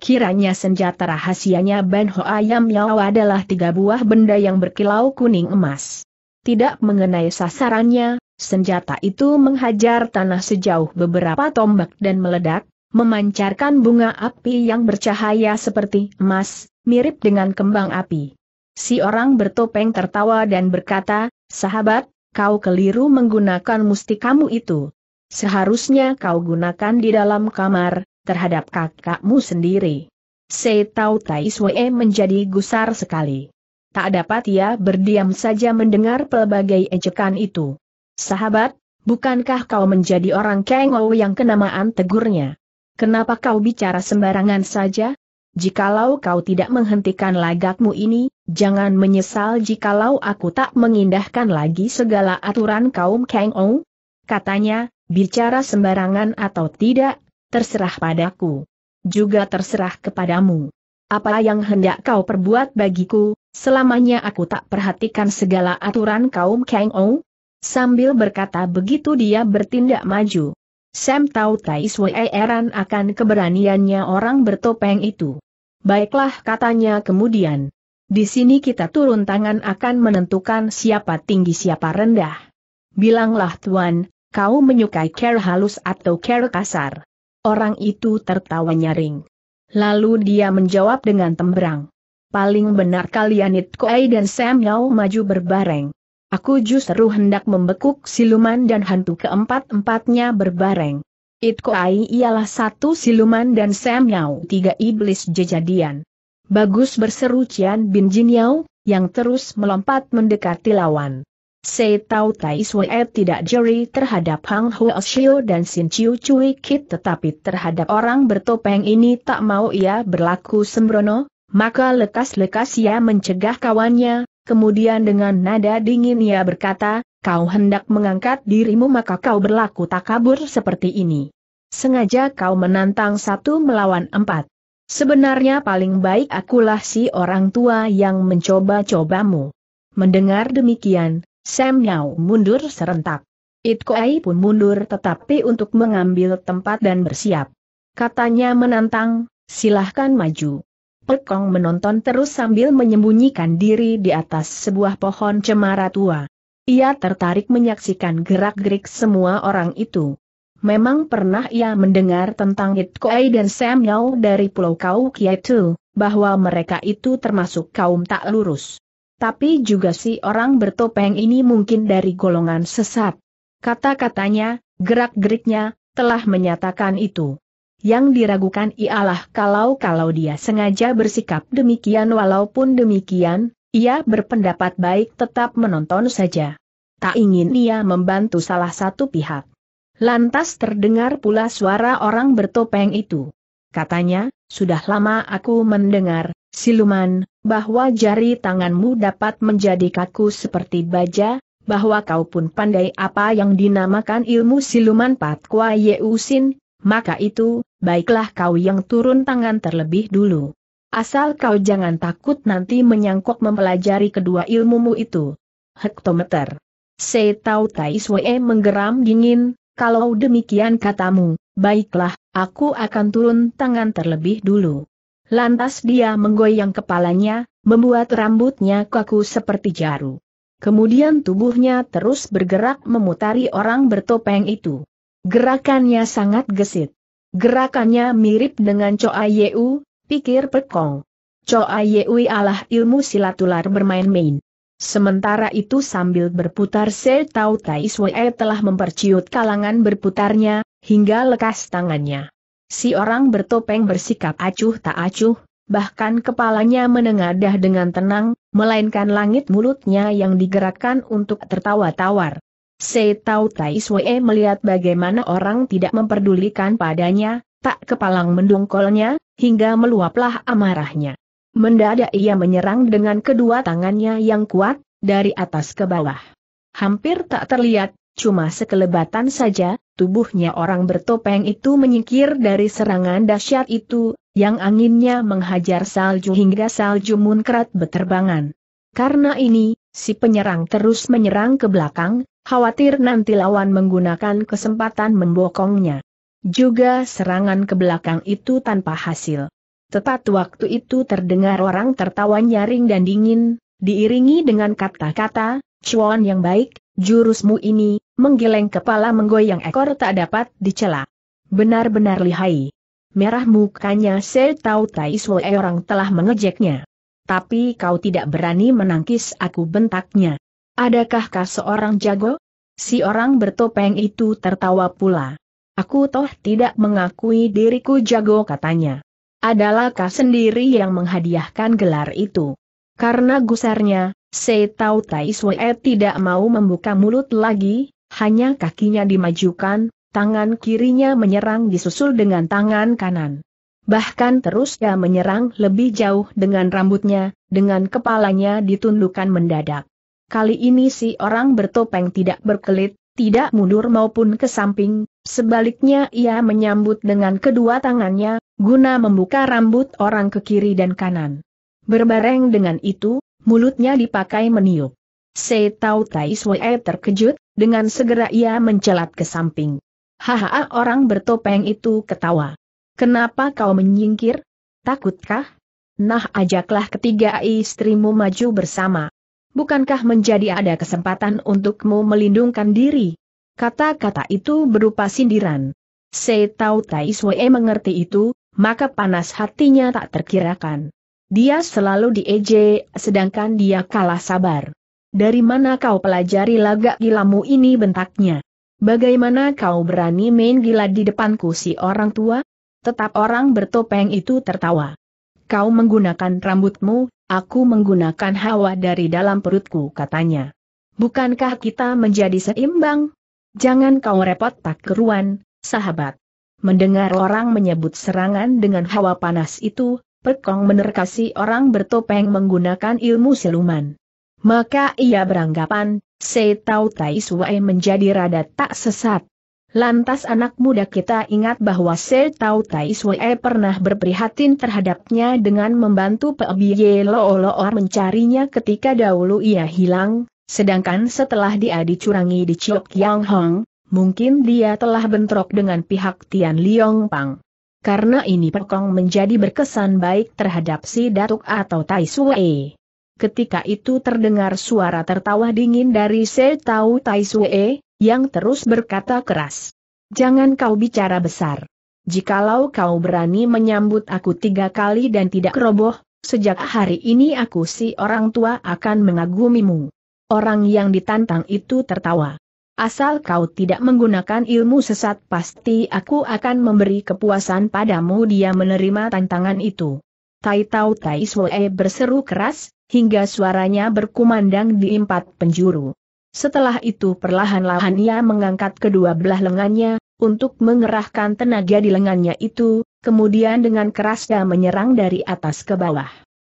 Kiranya senjata rahasianya Ben Ho Ayam Yao adalah tiga buah benda yang berkilau kuning emas. Tidak mengenai sasarannya, Senjata itu menghajar tanah sejauh beberapa tombak dan meledak, memancarkan bunga api yang bercahaya seperti emas, mirip dengan kembang api. Si orang bertopeng tertawa dan berkata, sahabat, kau keliru menggunakan mustikamu itu. Seharusnya kau gunakan di dalam kamar, terhadap kakakmu sendiri. Setau Tai menjadi gusar sekali. Tak dapat ia berdiam saja mendengar pelbagai ejekan itu. Sahabat, bukankah kau menjadi orang kengol yang kenamaan tegurnya? Kenapa kau bicara sembarangan saja? Jikalau kau tidak menghentikan lagakmu ini, jangan menyesal jikalau aku tak mengindahkan lagi segala aturan kaum Kengou. Katanya, bicara sembarangan atau tidak, terserah padaku. Juga terserah kepadamu. Apa yang hendak kau perbuat bagiku, selamanya aku tak perhatikan segala aturan kaum Kengou? Sambil berkata begitu dia bertindak maju. Sam tahu Tai Sui Eran akan keberaniannya orang bertopeng itu. Baiklah katanya kemudian. Di sini kita turun tangan akan menentukan siapa tinggi siapa rendah. Bilanglah tuan, kau menyukai care halus atau care kasar. Orang itu tertawa nyaring. Lalu dia menjawab dengan tembrang. Paling benar kalian itu Koei dan Sam Yao maju berbareng. Aku justru hendak membekuk siluman dan hantu keempat-empatnya berbareng. Itkoai ialah satu siluman dan Semyao tiga iblis jejadian. Bagus berseru Cian Bin Jinyau, yang terus melompat mendekati lawan. Sei Tau Tai Sui tidak jeri terhadap Hang Huo Shio dan Sin Chiu Cui Kit tetapi terhadap orang bertopeng ini tak mau ia berlaku sembrono, maka lekas-lekas ia mencegah kawannya, Kemudian dengan nada dingin ia berkata, kau hendak mengangkat dirimu maka kau berlaku takabur seperti ini. Sengaja kau menantang satu melawan empat. Sebenarnya paling baik akulah si orang tua yang mencoba-cobamu. Mendengar demikian, Sam Yao mundur serentak. It Kuei pun mundur tetapi untuk mengambil tempat dan bersiap. Katanya menantang, silahkan maju. Kong menonton terus sambil menyembunyikan diri di atas sebuah pohon cemara tua. Ia tertarik menyaksikan gerak-gerik semua orang itu. Memang pernah ia mendengar tentang Hit Koei dan Yau dari Pulau Kau Kietu, bahwa mereka itu termasuk kaum tak lurus. Tapi juga si orang bertopeng ini mungkin dari golongan sesat. Kata-katanya, gerak-geriknya, telah menyatakan itu. Yang diragukan ialah kalau-kalau dia sengaja bersikap demikian walaupun demikian, ia berpendapat baik tetap menonton saja. Tak ingin ia membantu salah satu pihak. Lantas terdengar pula suara orang bertopeng itu. Katanya, sudah lama aku mendengar, siluman, bahwa jari tanganmu dapat menjadi kaku seperti baja, bahwa kau pun pandai apa yang dinamakan ilmu siluman Patkwa Yeusin, maka itu, baiklah kau yang turun tangan terlebih dulu. Asal kau jangan takut nanti menyangkut mempelajari kedua ilmumu itu. Hektometer. Se Tau Tai Swe menggeram dingin, kalau demikian katamu, baiklah, aku akan turun tangan terlebih dulu. Lantas dia menggoyang kepalanya, membuat rambutnya kaku seperti jaru. Kemudian tubuhnya terus bergerak memutari orang bertopeng itu. Gerakannya sangat gesit. Gerakannya mirip dengan Choa Yeu, pikir Pekong. Choa Yeu ialah ilmu silatular bermain-main. Sementara itu sambil berputar Se Tau Tai Sue telah memperciut kalangan berputarnya, hingga lekas tangannya. Si orang bertopeng bersikap acuh tak acuh, bahkan kepalanya menengadah dengan tenang, melainkan langit mulutnya yang digerakkan untuk tertawa tawar. Se Tau Tai melihat bagaimana orang tidak memperdulikan padanya, tak kepalang mendongkolnya, hingga meluaplah amarahnya. Mendadak ia menyerang dengan kedua tangannya yang kuat, dari atas ke bawah. Hampir tak terlihat, cuma sekelebatan saja, tubuhnya orang bertopeng itu menyingkir dari serangan dahsyat itu, yang anginnya menghajar salju hingga salju munkrat beterbangan. Karena ini, si penyerang terus menyerang ke belakang, Khawatir nanti lawan menggunakan kesempatan membokongnya. Juga serangan ke belakang itu tanpa hasil. Tepat waktu itu terdengar orang tertawa nyaring dan dingin, diiringi dengan kata-kata, cuan yang baik, jurusmu ini, menggeleng kepala menggoyang ekor tak dapat dicela. Benar-benar lihai. Merah mukanya saya tahu Tai Sue orang telah mengejeknya. Tapi kau tidak berani menangkis aku bentaknya. Adakah kah seorang jago? Si orang bertopeng itu tertawa pula. Aku toh tidak mengakui diriku jago katanya. Adalah kah sendiri yang menghadiahkan gelar itu? Karena gusarnya, saya tahu Tai tidak mau membuka mulut lagi, hanya kakinya dimajukan, tangan kirinya menyerang disusul dengan tangan kanan. Bahkan terus ia menyerang lebih jauh dengan rambutnya, dengan kepalanya ditundukkan mendadak. Kali ini si orang bertopeng tidak berkelit, tidak mundur maupun ke samping, sebaliknya ia menyambut dengan kedua tangannya, guna membuka rambut orang ke kiri dan kanan. Berbareng dengan itu, mulutnya dipakai meniup. Se tahu Tai terkejut, dengan segera ia mencelat ke samping. Haha orang bertopeng itu ketawa. Kenapa kau menyingkir? Takutkah? Nah ajaklah ketiga istrimu maju bersama. Bukankah menjadi ada kesempatan untukmu melindungkan diri? Kata-kata itu berupa sindiran. Saya tahu Tai mengerti itu, maka panas hatinya tak terkirakan. Dia selalu dieje, sedangkan dia kalah sabar. Dari mana kau pelajari lagak gilamu ini bentaknya? Bagaimana kau berani main gila di depanku si orang tua? Tetap orang bertopeng itu tertawa. Kau menggunakan rambutmu, Aku menggunakan hawa dari dalam perutku katanya. Bukankah kita menjadi seimbang? Jangan kau repot tak keruan, sahabat. Mendengar orang menyebut serangan dengan hawa panas itu, Pekong menerkasi orang bertopeng menggunakan ilmu siluman. Maka ia beranggapan, saya Tau Tai Suai menjadi rada tak sesat, Lantas anak muda kita ingat bahwa Sir Tau Tai Swe pernah berprihatin terhadapnya dengan membantu Lo Looloor mencarinya ketika dahulu ia hilang, sedangkan setelah dia dicurangi di Chiok Yang Hong, mungkin dia telah bentrok dengan pihak Tian Liong Pang. Karena ini Pekong menjadi berkesan baik terhadap si Datuk atau Tai Swe. Ketika itu terdengar suara tertawa dingin dari Se Tau Tai Sue, yang terus berkata keras. Jangan kau bicara besar. Jikalau kau berani menyambut aku tiga kali dan tidak roboh, sejak hari ini aku si orang tua akan mengagumimu. Orang yang ditantang itu tertawa. Asal kau tidak menggunakan ilmu sesat pasti aku akan memberi kepuasan padamu dia menerima tantangan itu. Tai Tau Tai Sue berseru keras, hingga suaranya berkumandang di empat penjuru. Setelah itu perlahan-lahan ia mengangkat kedua belah lengannya, untuk mengerahkan tenaga di lengannya itu, kemudian dengan kerasnya menyerang dari atas ke bawah.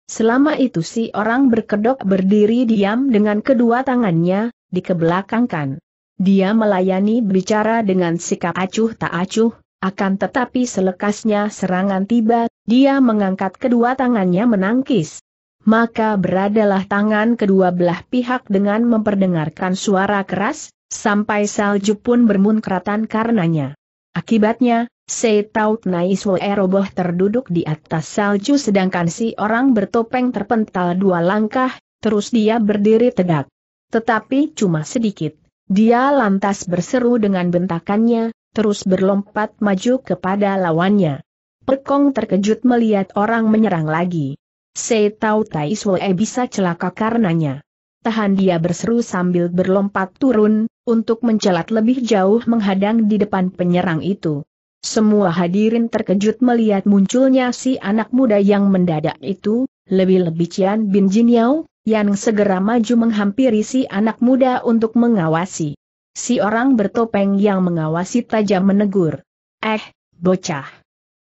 Selama itu si orang berkedok berdiri diam dengan kedua tangannya, dikebelakangkan. Dia melayani bicara dengan sikap acuh tak acuh, akan tetapi selekasnya serangan tiba, dia mengangkat kedua tangannya menangkis, maka beradalah tangan kedua belah pihak dengan memperdengarkan suara keras, sampai salju pun bermunkratan karenanya. Akibatnya, Seitaut Naiswe roboh terduduk di atas salju sedangkan si orang bertopeng terpental dua langkah, terus dia berdiri tegak. Tetapi cuma sedikit. Dia lantas berseru dengan bentakannya, terus berlompat maju kepada lawannya. Pekong terkejut melihat orang menyerang lagi. Saya tahu Tai Sue bisa celaka karenanya. Tahan dia berseru sambil berlompat turun, untuk mencelat lebih jauh menghadang di depan penyerang itu. Semua hadirin terkejut melihat munculnya si anak muda yang mendadak itu, lebih-lebih Cian Bin Jin Yao, yang segera maju menghampiri si anak muda untuk mengawasi. Si orang bertopeng yang mengawasi tajam menegur. Eh, bocah.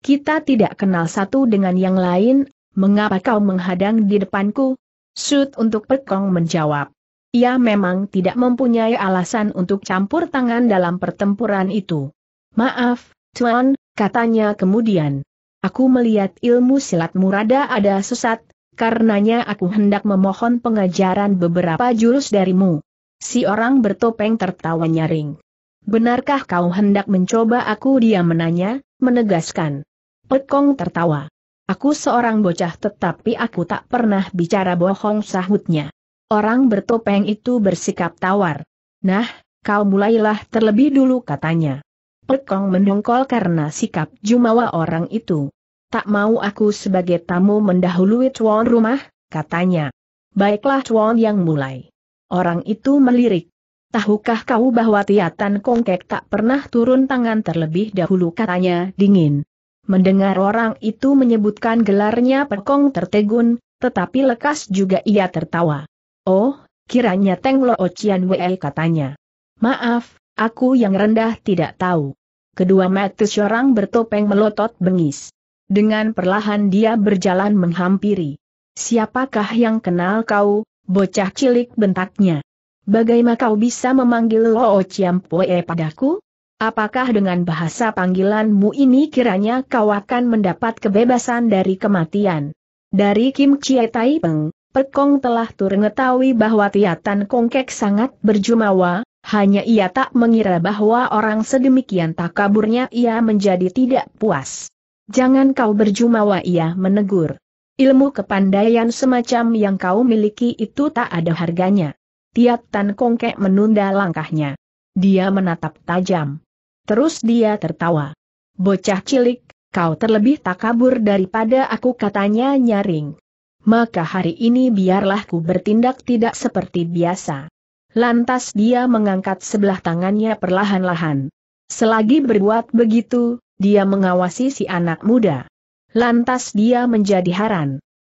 Kita tidak kenal satu dengan yang lain, mengapa kau menghadang di depanku? Sud untuk Pekong menjawab. Ia memang tidak mempunyai alasan untuk campur tangan dalam pertempuran itu. Maaf, Tuan, katanya kemudian. Aku melihat ilmu silat Murada ada sesat, karenanya aku hendak memohon pengajaran beberapa jurus darimu. Si orang bertopeng tertawa nyaring. Benarkah kau hendak mencoba aku dia menanya, menegaskan. Pekong tertawa. Aku seorang bocah tetapi aku tak pernah bicara bohong sahutnya. Orang bertopeng itu bersikap tawar. Nah, kau mulailah terlebih dulu katanya. Pekong mendongkol karena sikap jumawa orang itu. Tak mau aku sebagai tamu mendahului tuan rumah, katanya. Baiklah tuan yang mulai. Orang itu melirik. Tahukah kau bahwa Tiatan Kongkek tak pernah turun tangan terlebih dahulu katanya dingin. Mendengar orang itu menyebutkan gelarnya Pekong tertegun, tetapi lekas juga ia tertawa. Oh, kiranya Teng Lo Ocean Wei katanya. Maaf, aku yang rendah tidak tahu. Kedua mata seorang bertopeng melotot bengis. Dengan perlahan dia berjalan menghampiri. Siapakah yang kenal kau, bocah cilik bentaknya? Bagaimana kau bisa memanggil Lo Ocean Wei padaku? Apakah dengan bahasa panggilanmu ini kiranya kau akan mendapat kebebasan dari kematian? Dari Kim Chie Tai Peng, Pekong telah mengetahui bahwa Tiatan Kongkek sangat berjumawa, hanya ia tak mengira bahwa orang sedemikian tak kaburnya ia menjadi tidak puas. Jangan kau berjumawa ia menegur. Ilmu kepandaian semacam yang kau miliki itu tak ada harganya. Tiatan Kongkek menunda langkahnya. Dia menatap tajam. Terus dia tertawa. Bocah cilik, kau terlebih tak kabur daripada aku katanya nyaring. Maka hari ini biarlah ku bertindak tidak seperti biasa. Lantas dia mengangkat sebelah tangannya perlahan-lahan. Selagi berbuat begitu, dia mengawasi si anak muda. Lantas dia menjadi haran.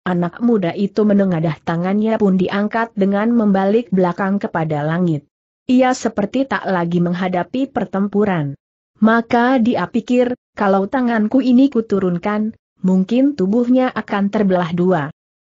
Anak muda itu menengadah tangannya pun diangkat dengan membalik belakang kepada langit. Ia seperti tak lagi menghadapi pertempuran. Maka dia pikir, kalau tanganku ini kuturunkan, mungkin tubuhnya akan terbelah dua.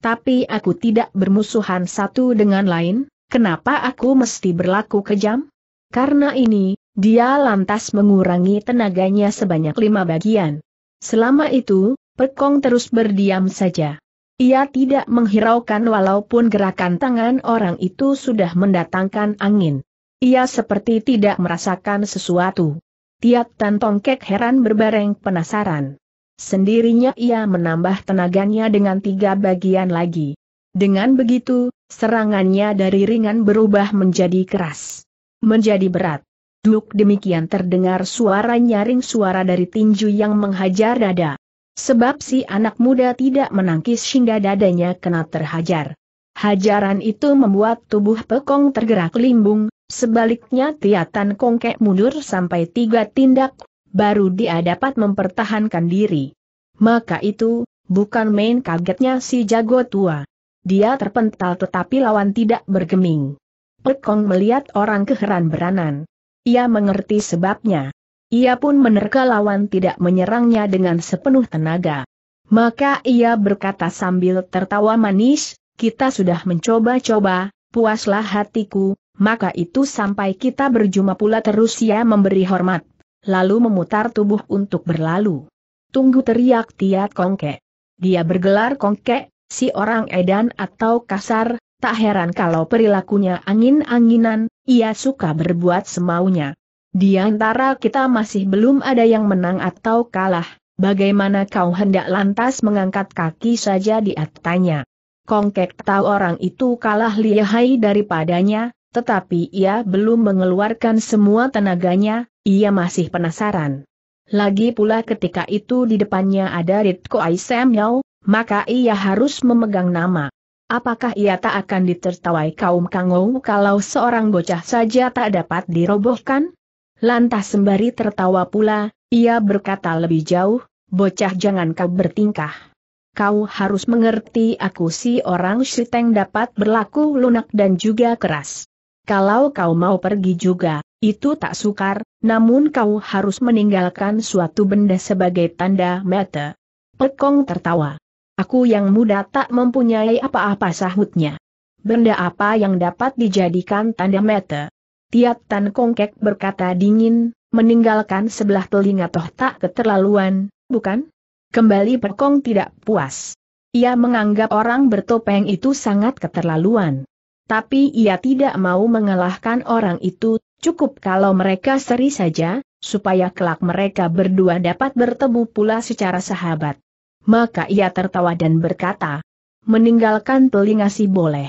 Tapi aku tidak bermusuhan satu dengan lain, kenapa aku mesti berlaku kejam? Karena ini, dia lantas mengurangi tenaganya sebanyak lima bagian. Selama itu, Pekong terus berdiam saja. Ia tidak menghiraukan walaupun gerakan tangan orang itu sudah mendatangkan angin. Ia seperti tidak merasakan sesuatu. Tiap Tan Tongkek heran berbareng penasaran. Sendirinya ia menambah tenaganya dengan tiga bagian lagi. Dengan begitu, serangannya dari ringan berubah menjadi keras. Menjadi berat. Duk demikian terdengar suara nyaring suara dari tinju yang menghajar dada. Sebab si anak muda tidak menangkis hingga dadanya kena terhajar. Hajaran itu membuat tubuh Pekong tergerak limbung, Sebaliknya Tiatan Kongkek mundur sampai tiga tindak, baru dia dapat mempertahankan diri. Maka itu, bukan main kagetnya si jago tua. Dia terpental tetapi lawan tidak bergeming. Pekong melihat orang keheran beranan. Ia mengerti sebabnya. Ia pun menerka lawan tidak menyerangnya dengan sepenuh tenaga. Maka ia berkata sambil tertawa manis, kita sudah mencoba-coba, puaslah hatiku, maka itu sampai kita berjumpa pula terus ia memberi hormat. Lalu memutar tubuh untuk berlalu. Tunggu teriak Tiat Kongke. Dia bergelar Kongke, si orang edan atau kasar, tak heran kalau perilakunya angin-anginan, ia suka berbuat semaunya. Di antara kita masih belum ada yang menang atau kalah, bagaimana kau hendak lantas mengangkat kaki saja di atanya. Kongkek tahu orang itu kalah lihai daripadanya, tetapi ia belum mengeluarkan semua tenaganya, ia masih penasaran. Lagi pula ketika itu di depannya ada Ritko Aisem Yao, maka ia harus memegang nama. Apakah ia tak akan ditertawai kaum kangou kalau seorang bocah saja tak dapat dirobohkan? Lantas sembari tertawa pula, ia berkata lebih jauh, bocah jangan kau bertingkah. Kau harus mengerti aku si orang Shiteng dapat berlaku lunak dan juga keras. Kalau kau mau pergi juga, itu tak sukar, namun kau harus meninggalkan suatu benda sebagai tanda mata. Pekong tertawa. Aku yang muda tak mempunyai apa-apa sahutnya. Benda apa yang dapat dijadikan tanda mata? Tiat Tan Kongkek berkata dingin, meninggalkan sebelah telinga toh tak keterlaluan, bukan? Kembali Pekong tidak puas. Ia menganggap orang bertopeng itu sangat keterlaluan tapi ia tidak mau mengalahkan orang itu, cukup kalau mereka seri saja, supaya kelak mereka berdua dapat bertemu pula secara sahabat. Maka ia tertawa dan berkata, meninggalkan telinga si boleh.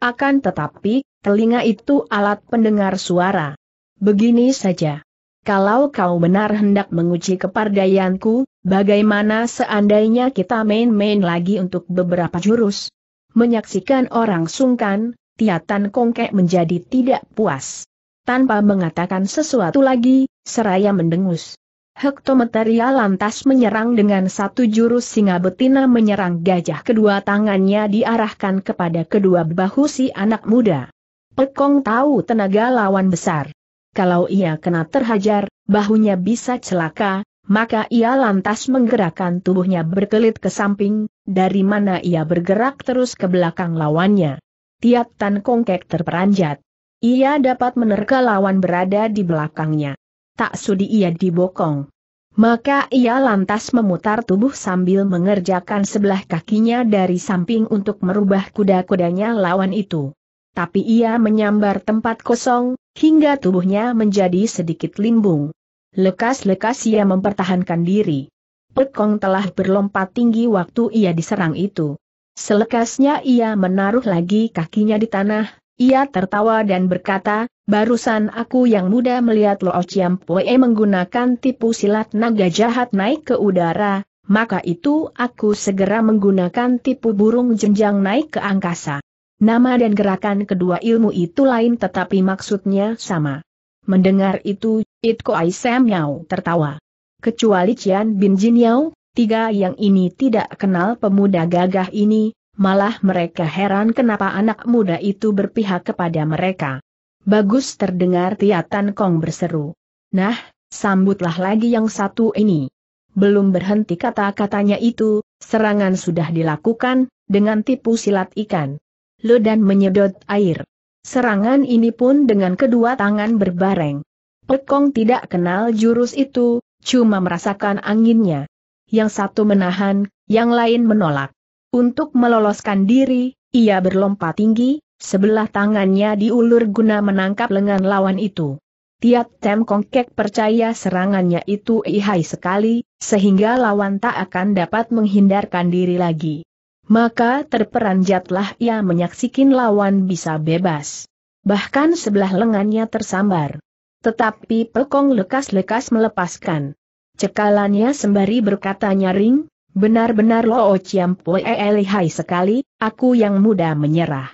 Akan tetapi, telinga itu alat pendengar suara. Begini saja. Kalau kau benar hendak menguji kepardayanku, bagaimana seandainya kita main-main lagi untuk beberapa jurus? Menyaksikan orang sungkan, Tiatan Kongke menjadi tidak puas. Tanpa mengatakan sesuatu lagi, seraya mendengus. Hektometeria lantas menyerang dengan satu jurus singa betina menyerang gajah kedua tangannya diarahkan kepada kedua bahu si anak muda. Pekong tahu tenaga lawan besar. Kalau ia kena terhajar, bahunya bisa celaka, maka ia lantas menggerakkan tubuhnya berkelit ke samping, dari mana ia bergerak terus ke belakang lawannya. Tiap Tan Kongkek terperanjat. Ia dapat menerka lawan berada di belakangnya. Tak sudi ia dibokong. Maka ia lantas memutar tubuh sambil mengerjakan sebelah kakinya dari samping untuk merubah kuda-kudanya lawan itu. Tapi ia menyambar tempat kosong, hingga tubuhnya menjadi sedikit limbung. Lekas-lekas ia mempertahankan diri. Pekong telah berlompat tinggi waktu ia diserang itu. Selekasnya ia menaruh lagi kakinya di tanah, ia tertawa dan berkata, barusan aku yang muda melihat Lo Chiampoe menggunakan tipu silat naga jahat naik ke udara, maka itu aku segera menggunakan tipu burung jenjang naik ke angkasa. Nama dan gerakan kedua ilmu itu lain tetapi maksudnya sama. Mendengar itu, Itko Aisem Sam tertawa. Kecuali Cian Bin Jin Yao, Tiga yang ini tidak kenal pemuda gagah ini, malah mereka heran kenapa anak muda itu berpihak kepada mereka. Bagus terdengar Tiatan Kong berseru. Nah, sambutlah lagi yang satu ini. Belum berhenti kata-katanya itu, serangan sudah dilakukan, dengan tipu silat ikan. Ledan menyedot air. Serangan ini pun dengan kedua tangan berbareng. Pekong tidak kenal jurus itu, cuma merasakan anginnya yang satu menahan, yang lain menolak. Untuk meloloskan diri, ia berlompat tinggi, sebelah tangannya diulur guna menangkap lengan lawan itu. Tiat Tem Kongkek percaya serangannya itu ihai sekali, sehingga lawan tak akan dapat menghindarkan diri lagi. Maka terperanjatlah ia menyaksikan lawan bisa bebas. Bahkan sebelah lengannya tersambar. Tetapi Pekong lekas-lekas melepaskan. Cekalannya sembari berkata nyaring, benar-benar Loo ciampo Pue eh, eh, lihai sekali, aku yang muda menyerah.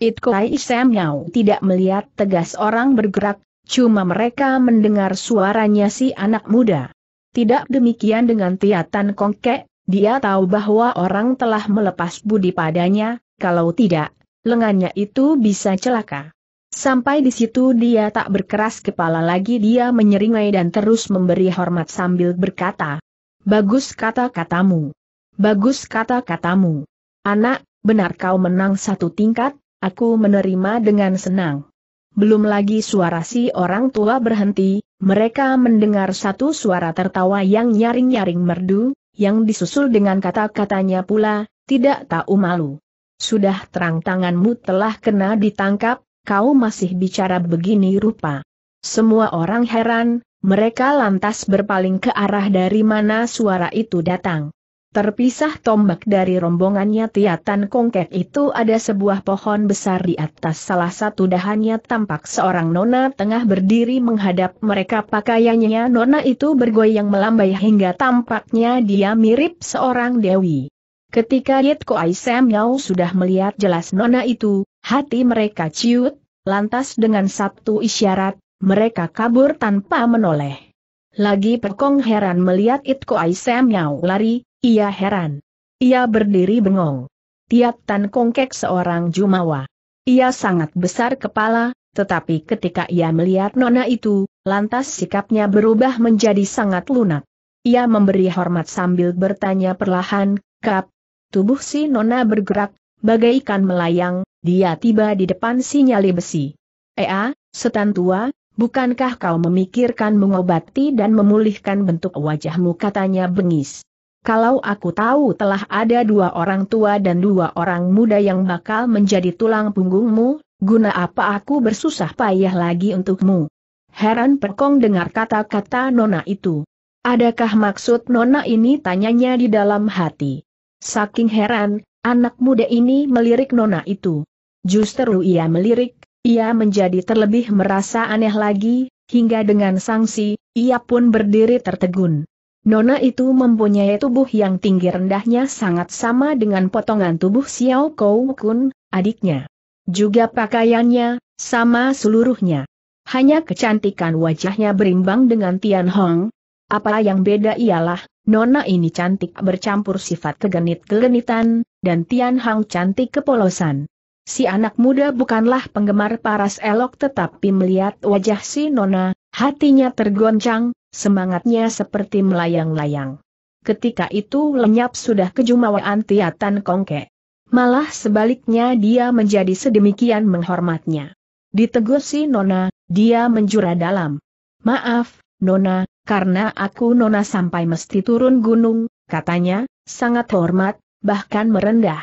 It Kai nyau tidak melihat tegas orang bergerak, cuma mereka mendengar suaranya si anak muda. Tidak demikian dengan Tiatan Kongke, dia tahu bahwa orang telah melepas budi padanya, kalau tidak, lengannya itu bisa celaka. Sampai di situ dia tak berkeras kepala lagi dia menyeringai dan terus memberi hormat sambil berkata, Bagus kata-katamu. Bagus kata-katamu. Anak, benar kau menang satu tingkat, aku menerima dengan senang. Belum lagi suara si orang tua berhenti, mereka mendengar satu suara tertawa yang nyaring-nyaring merdu, yang disusul dengan kata-katanya pula, tidak tahu malu. Sudah terang tanganmu telah kena ditangkap, kau masih bicara begini rupa. Semua orang heran, mereka lantas berpaling ke arah dari mana suara itu datang. Terpisah tombak dari rombongannya Tiatan Kongkek itu ada sebuah pohon besar di atas salah satu dahannya tampak seorang nona tengah berdiri menghadap mereka pakaiannya nona itu bergoyang melambai hingga tampaknya dia mirip seorang dewi. Ketika Yit Koai Sam Yao sudah melihat jelas nona itu, hati mereka ciut, lantas dengan satu isyarat, mereka kabur tanpa menoleh. Lagi Pekong heran melihat Yit Koai Sam Yao lari, ia heran. Ia berdiri bengong. Tiap Tan Kongkek seorang Jumawa. Ia sangat besar kepala, tetapi ketika ia melihat nona itu, lantas sikapnya berubah menjadi sangat lunak. Ia memberi hormat sambil bertanya perlahan, Kap, Tubuh si Nona bergerak, bagaikan melayang, dia tiba di depan si nyali besi. Ea, setan tua, bukankah kau memikirkan mengobati dan memulihkan bentuk wajahmu katanya bengis. Kalau aku tahu telah ada dua orang tua dan dua orang muda yang bakal menjadi tulang punggungmu, guna apa aku bersusah payah lagi untukmu? Heran Perkong dengar kata-kata Nona itu. Adakah maksud Nona ini tanyanya di dalam hati? Saking heran, anak muda ini melirik nona itu. Justru ia melirik, ia menjadi terlebih merasa aneh lagi, hingga dengan sanksi, ia pun berdiri tertegun. Nona itu mempunyai tubuh yang tinggi rendahnya sangat sama dengan potongan tubuh Xiao Kou Kun, adiknya. Juga pakaiannya, sama seluruhnya. Hanya kecantikan wajahnya berimbang dengan Tian Hong, apa yang beda ialah, Nona ini cantik bercampur sifat kegenit kegenitan dan Tian Hang cantik kepolosan. Si anak muda bukanlah penggemar paras elok tetapi melihat wajah si Nona, hatinya tergoncang, semangatnya seperti melayang-layang. Ketika itu lenyap sudah kejumawaan Tiatan Kongke. Malah sebaliknya dia menjadi sedemikian menghormatnya. Ditegur si Nona, dia menjura dalam. Maaf, Nona, karena aku nona sampai mesti turun gunung, katanya, sangat hormat, bahkan merendah.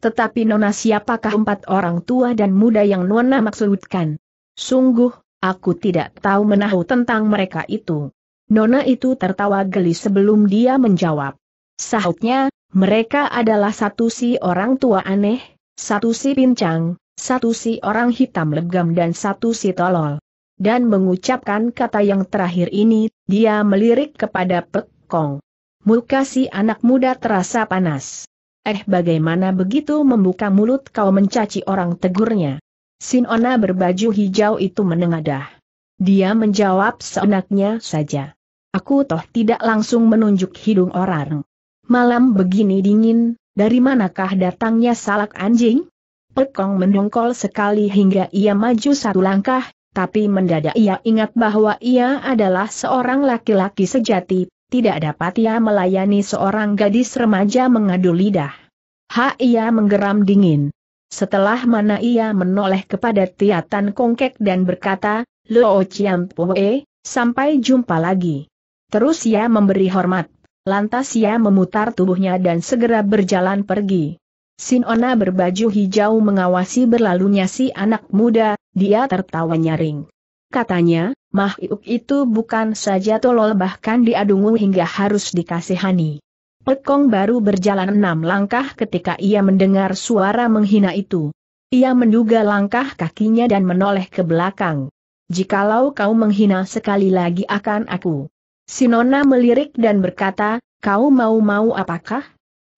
Tetapi nona siapakah empat orang tua dan muda yang nona maksudkan? Sungguh, aku tidak tahu menahu tentang mereka itu. Nona itu tertawa geli sebelum dia menjawab. Sahutnya, mereka adalah satu si orang tua aneh, satu si pincang, satu si orang hitam legam dan satu si tolol dan mengucapkan kata yang terakhir ini, dia melirik kepada Pek Kong. Muka si anak muda terasa panas. Eh bagaimana begitu membuka mulut kau mencaci orang tegurnya. Sinona berbaju hijau itu menengadah. Dia menjawab seenaknya saja. Aku toh tidak langsung menunjuk hidung orang. Malam begini dingin, dari manakah datangnya salak anjing? Pekong mendongkol sekali hingga ia maju satu langkah, tapi mendadak ia ingat bahwa ia adalah seorang laki-laki sejati, tidak dapat ia melayani seorang gadis remaja mengadu lidah. Ha ia menggeram dingin. Setelah mana ia menoleh kepada Tiatan Kongkek dan berkata, Lo Chiampue, sampai jumpa lagi. Terus ia memberi hormat, lantas ia memutar tubuhnya dan segera berjalan pergi. Sinona berbaju hijau mengawasi berlalunya si anak muda, dia tertawa nyaring. Katanya, makhluk itu bukan saja tolol bahkan diadungu hingga harus dikasihani. Pekong baru berjalan enam langkah ketika ia mendengar suara menghina itu. Ia menduga langkah kakinya dan menoleh ke belakang. Jikalau kau menghina sekali lagi akan aku. Sinona melirik dan berkata, kau mau-mau apakah?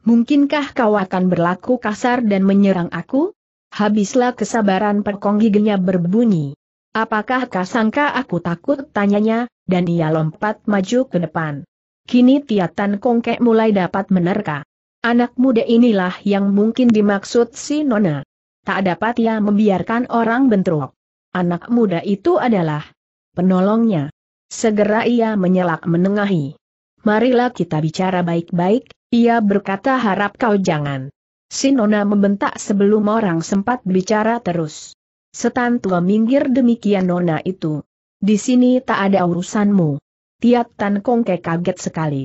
Mungkinkah kau akan berlaku kasar dan menyerang aku? Habislah kesabaran perkong giginya berbunyi. Apakah kasangka aku takut tanyanya, dan ia lompat maju ke depan. Kini Tiatan Kongkek mulai dapat menerka. Anak muda inilah yang mungkin dimaksud si Nona. Tak dapat ia membiarkan orang bentrok. Anak muda itu adalah penolongnya. Segera ia menyelak menengahi. Marilah kita bicara baik-baik, ia berkata harap kau jangan Sinona membentak sebelum orang sempat bicara terus. Setan tua minggir demikian Nona itu. Di sini tak ada urusanmu. Tiat Tan Kongke kaget sekali.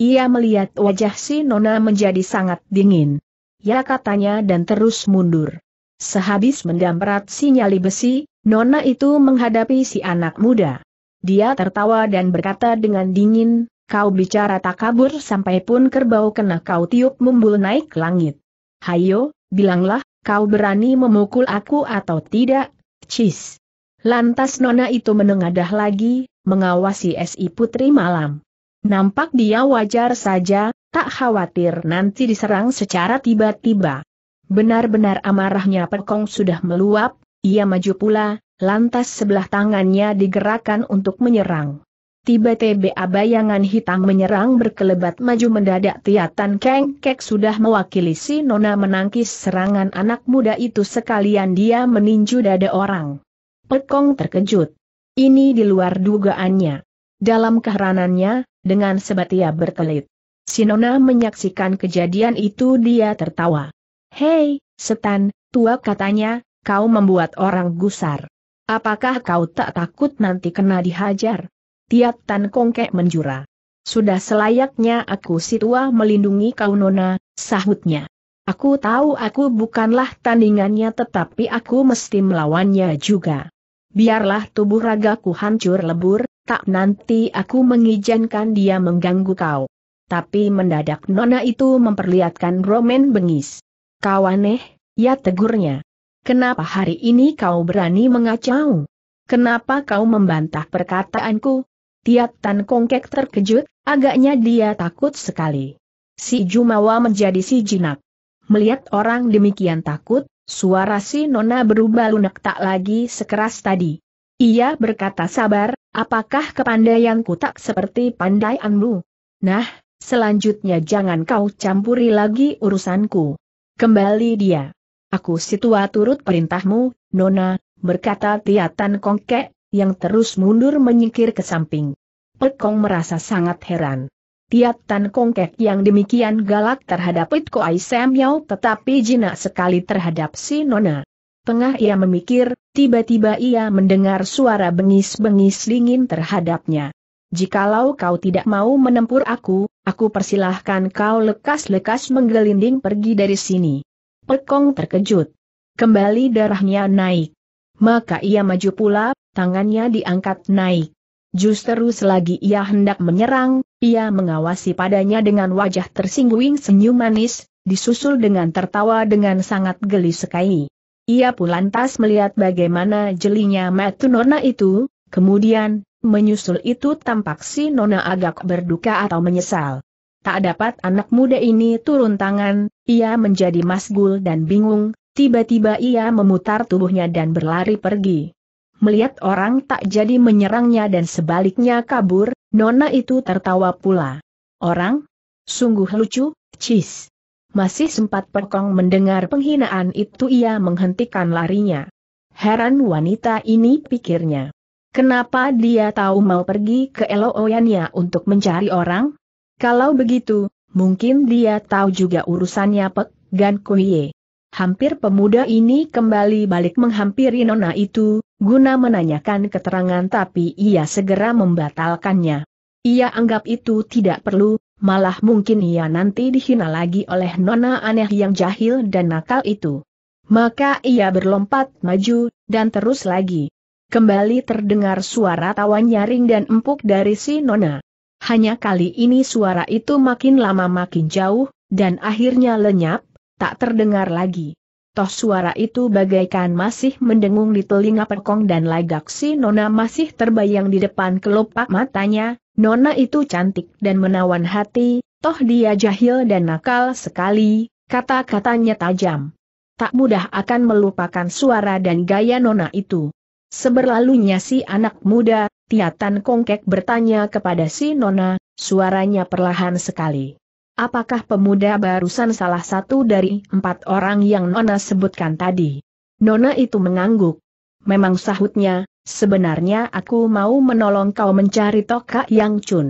Ia melihat wajah si Nona menjadi sangat dingin. Ya katanya dan terus mundur. Sehabis mendamprat si nyali besi, Nona itu menghadapi si anak muda. Dia tertawa dan berkata dengan dingin, kau bicara tak kabur sampai pun kerbau kena kau tiup mumbul naik langit. Hayo, bilanglah, kau berani memukul aku atau tidak? Cis. Lantas nona itu menengadah lagi, mengawasi SI Putri Malam. Nampak dia wajar saja, tak khawatir nanti diserang secara tiba-tiba. Benar-benar amarahnya Pekong sudah meluap, ia maju pula, lantas sebelah tangannya digerakkan untuk menyerang. Tiba-tiba bayangan hitam menyerang berkelebat maju mendadak Tiatan Keng Kek sudah mewakili si Nona menangkis serangan anak muda itu sekalian dia meninju dada orang. Pekong terkejut. Ini di luar dugaannya. Dalam keheranannya, dengan sebatia berkelit. Si Nona menyaksikan kejadian itu dia tertawa. Hei, setan, tua katanya, kau membuat orang gusar. Apakah kau tak takut nanti kena dihajar? Tiat Tan Kongkek menjura. Sudah selayaknya aku si tua melindungi kau nona, sahutnya. Aku tahu aku bukanlah tandingannya tetapi aku mesti melawannya juga. Biarlah tubuh ragaku hancur lebur, tak nanti aku mengizinkan dia mengganggu kau. Tapi mendadak nona itu memperlihatkan Roman bengis. Kau aneh, ya tegurnya. Kenapa hari ini kau berani mengacau? Kenapa kau membantah perkataanku? Tiat Tan Kongkek terkejut, agaknya dia takut sekali. Si Jumawa menjadi si jinak. Melihat orang demikian takut, suara si Nona berubah lunak tak lagi sekeras tadi. Ia berkata sabar, apakah kepandaianku tak seperti pandai pandaianmu? Nah, selanjutnya jangan kau campuri lagi urusanku. Kembali dia. Aku situa turut perintahmu, Nona, berkata Tiatan Kongkek, yang terus mundur menyingkir ke samping. Pekong merasa sangat heran. Tiap Tan Kek yang demikian galak terhadap Itko Ai Sam Yao tetapi jinak sekali terhadap si Nona. Tengah ia memikir, tiba-tiba ia mendengar suara bengis-bengis dingin terhadapnya. Jikalau kau tidak mau menempur aku, aku persilahkan kau lekas-lekas menggelinding pergi dari sini. Pekong terkejut. Kembali darahnya naik. Maka ia maju pula, tangannya diangkat naik. Justru selagi ia hendak menyerang, ia mengawasi padanya dengan wajah tersinggung senyum manis, disusul dengan tertawa dengan sangat geli sekali. Ia pun lantas melihat bagaimana jelinya matu nona itu, kemudian, menyusul itu tampak si nona agak berduka atau menyesal. Tak dapat anak muda ini turun tangan, ia menjadi masgul dan bingung, tiba-tiba ia memutar tubuhnya dan berlari pergi melihat orang tak jadi menyerangnya dan sebaliknya kabur, nona itu tertawa pula. Orang? Sungguh lucu, cis. Masih sempat perkong mendengar penghinaan itu ia menghentikan larinya. Heran wanita ini pikirnya. Kenapa dia tahu mau pergi ke Elooyannya untuk mencari orang? Kalau begitu, mungkin dia tahu juga urusannya Pek Gan Kuye. Hampir pemuda ini kembali balik menghampiri nona itu, guna menanyakan keterangan tapi ia segera membatalkannya. Ia anggap itu tidak perlu, malah mungkin ia nanti dihina lagi oleh nona aneh yang jahil dan nakal itu. Maka ia berlompat maju, dan terus lagi. Kembali terdengar suara tawa nyaring dan empuk dari si nona. Hanya kali ini suara itu makin lama makin jauh, dan akhirnya lenyap, tak terdengar lagi. Toh suara itu bagaikan masih mendengung di telinga perkong dan lagak si Nona masih terbayang di depan kelopak matanya, Nona itu cantik dan menawan hati, toh dia jahil dan nakal sekali, kata-katanya tajam. Tak mudah akan melupakan suara dan gaya Nona itu. Seberlalunya si anak muda, Tiatan Kongkek bertanya kepada si Nona, suaranya perlahan sekali. Apakah pemuda barusan salah satu dari empat orang yang Nona sebutkan tadi? Nona itu mengangguk. Memang sahutnya, sebenarnya aku mau menolong kau mencari Toka Yang cun.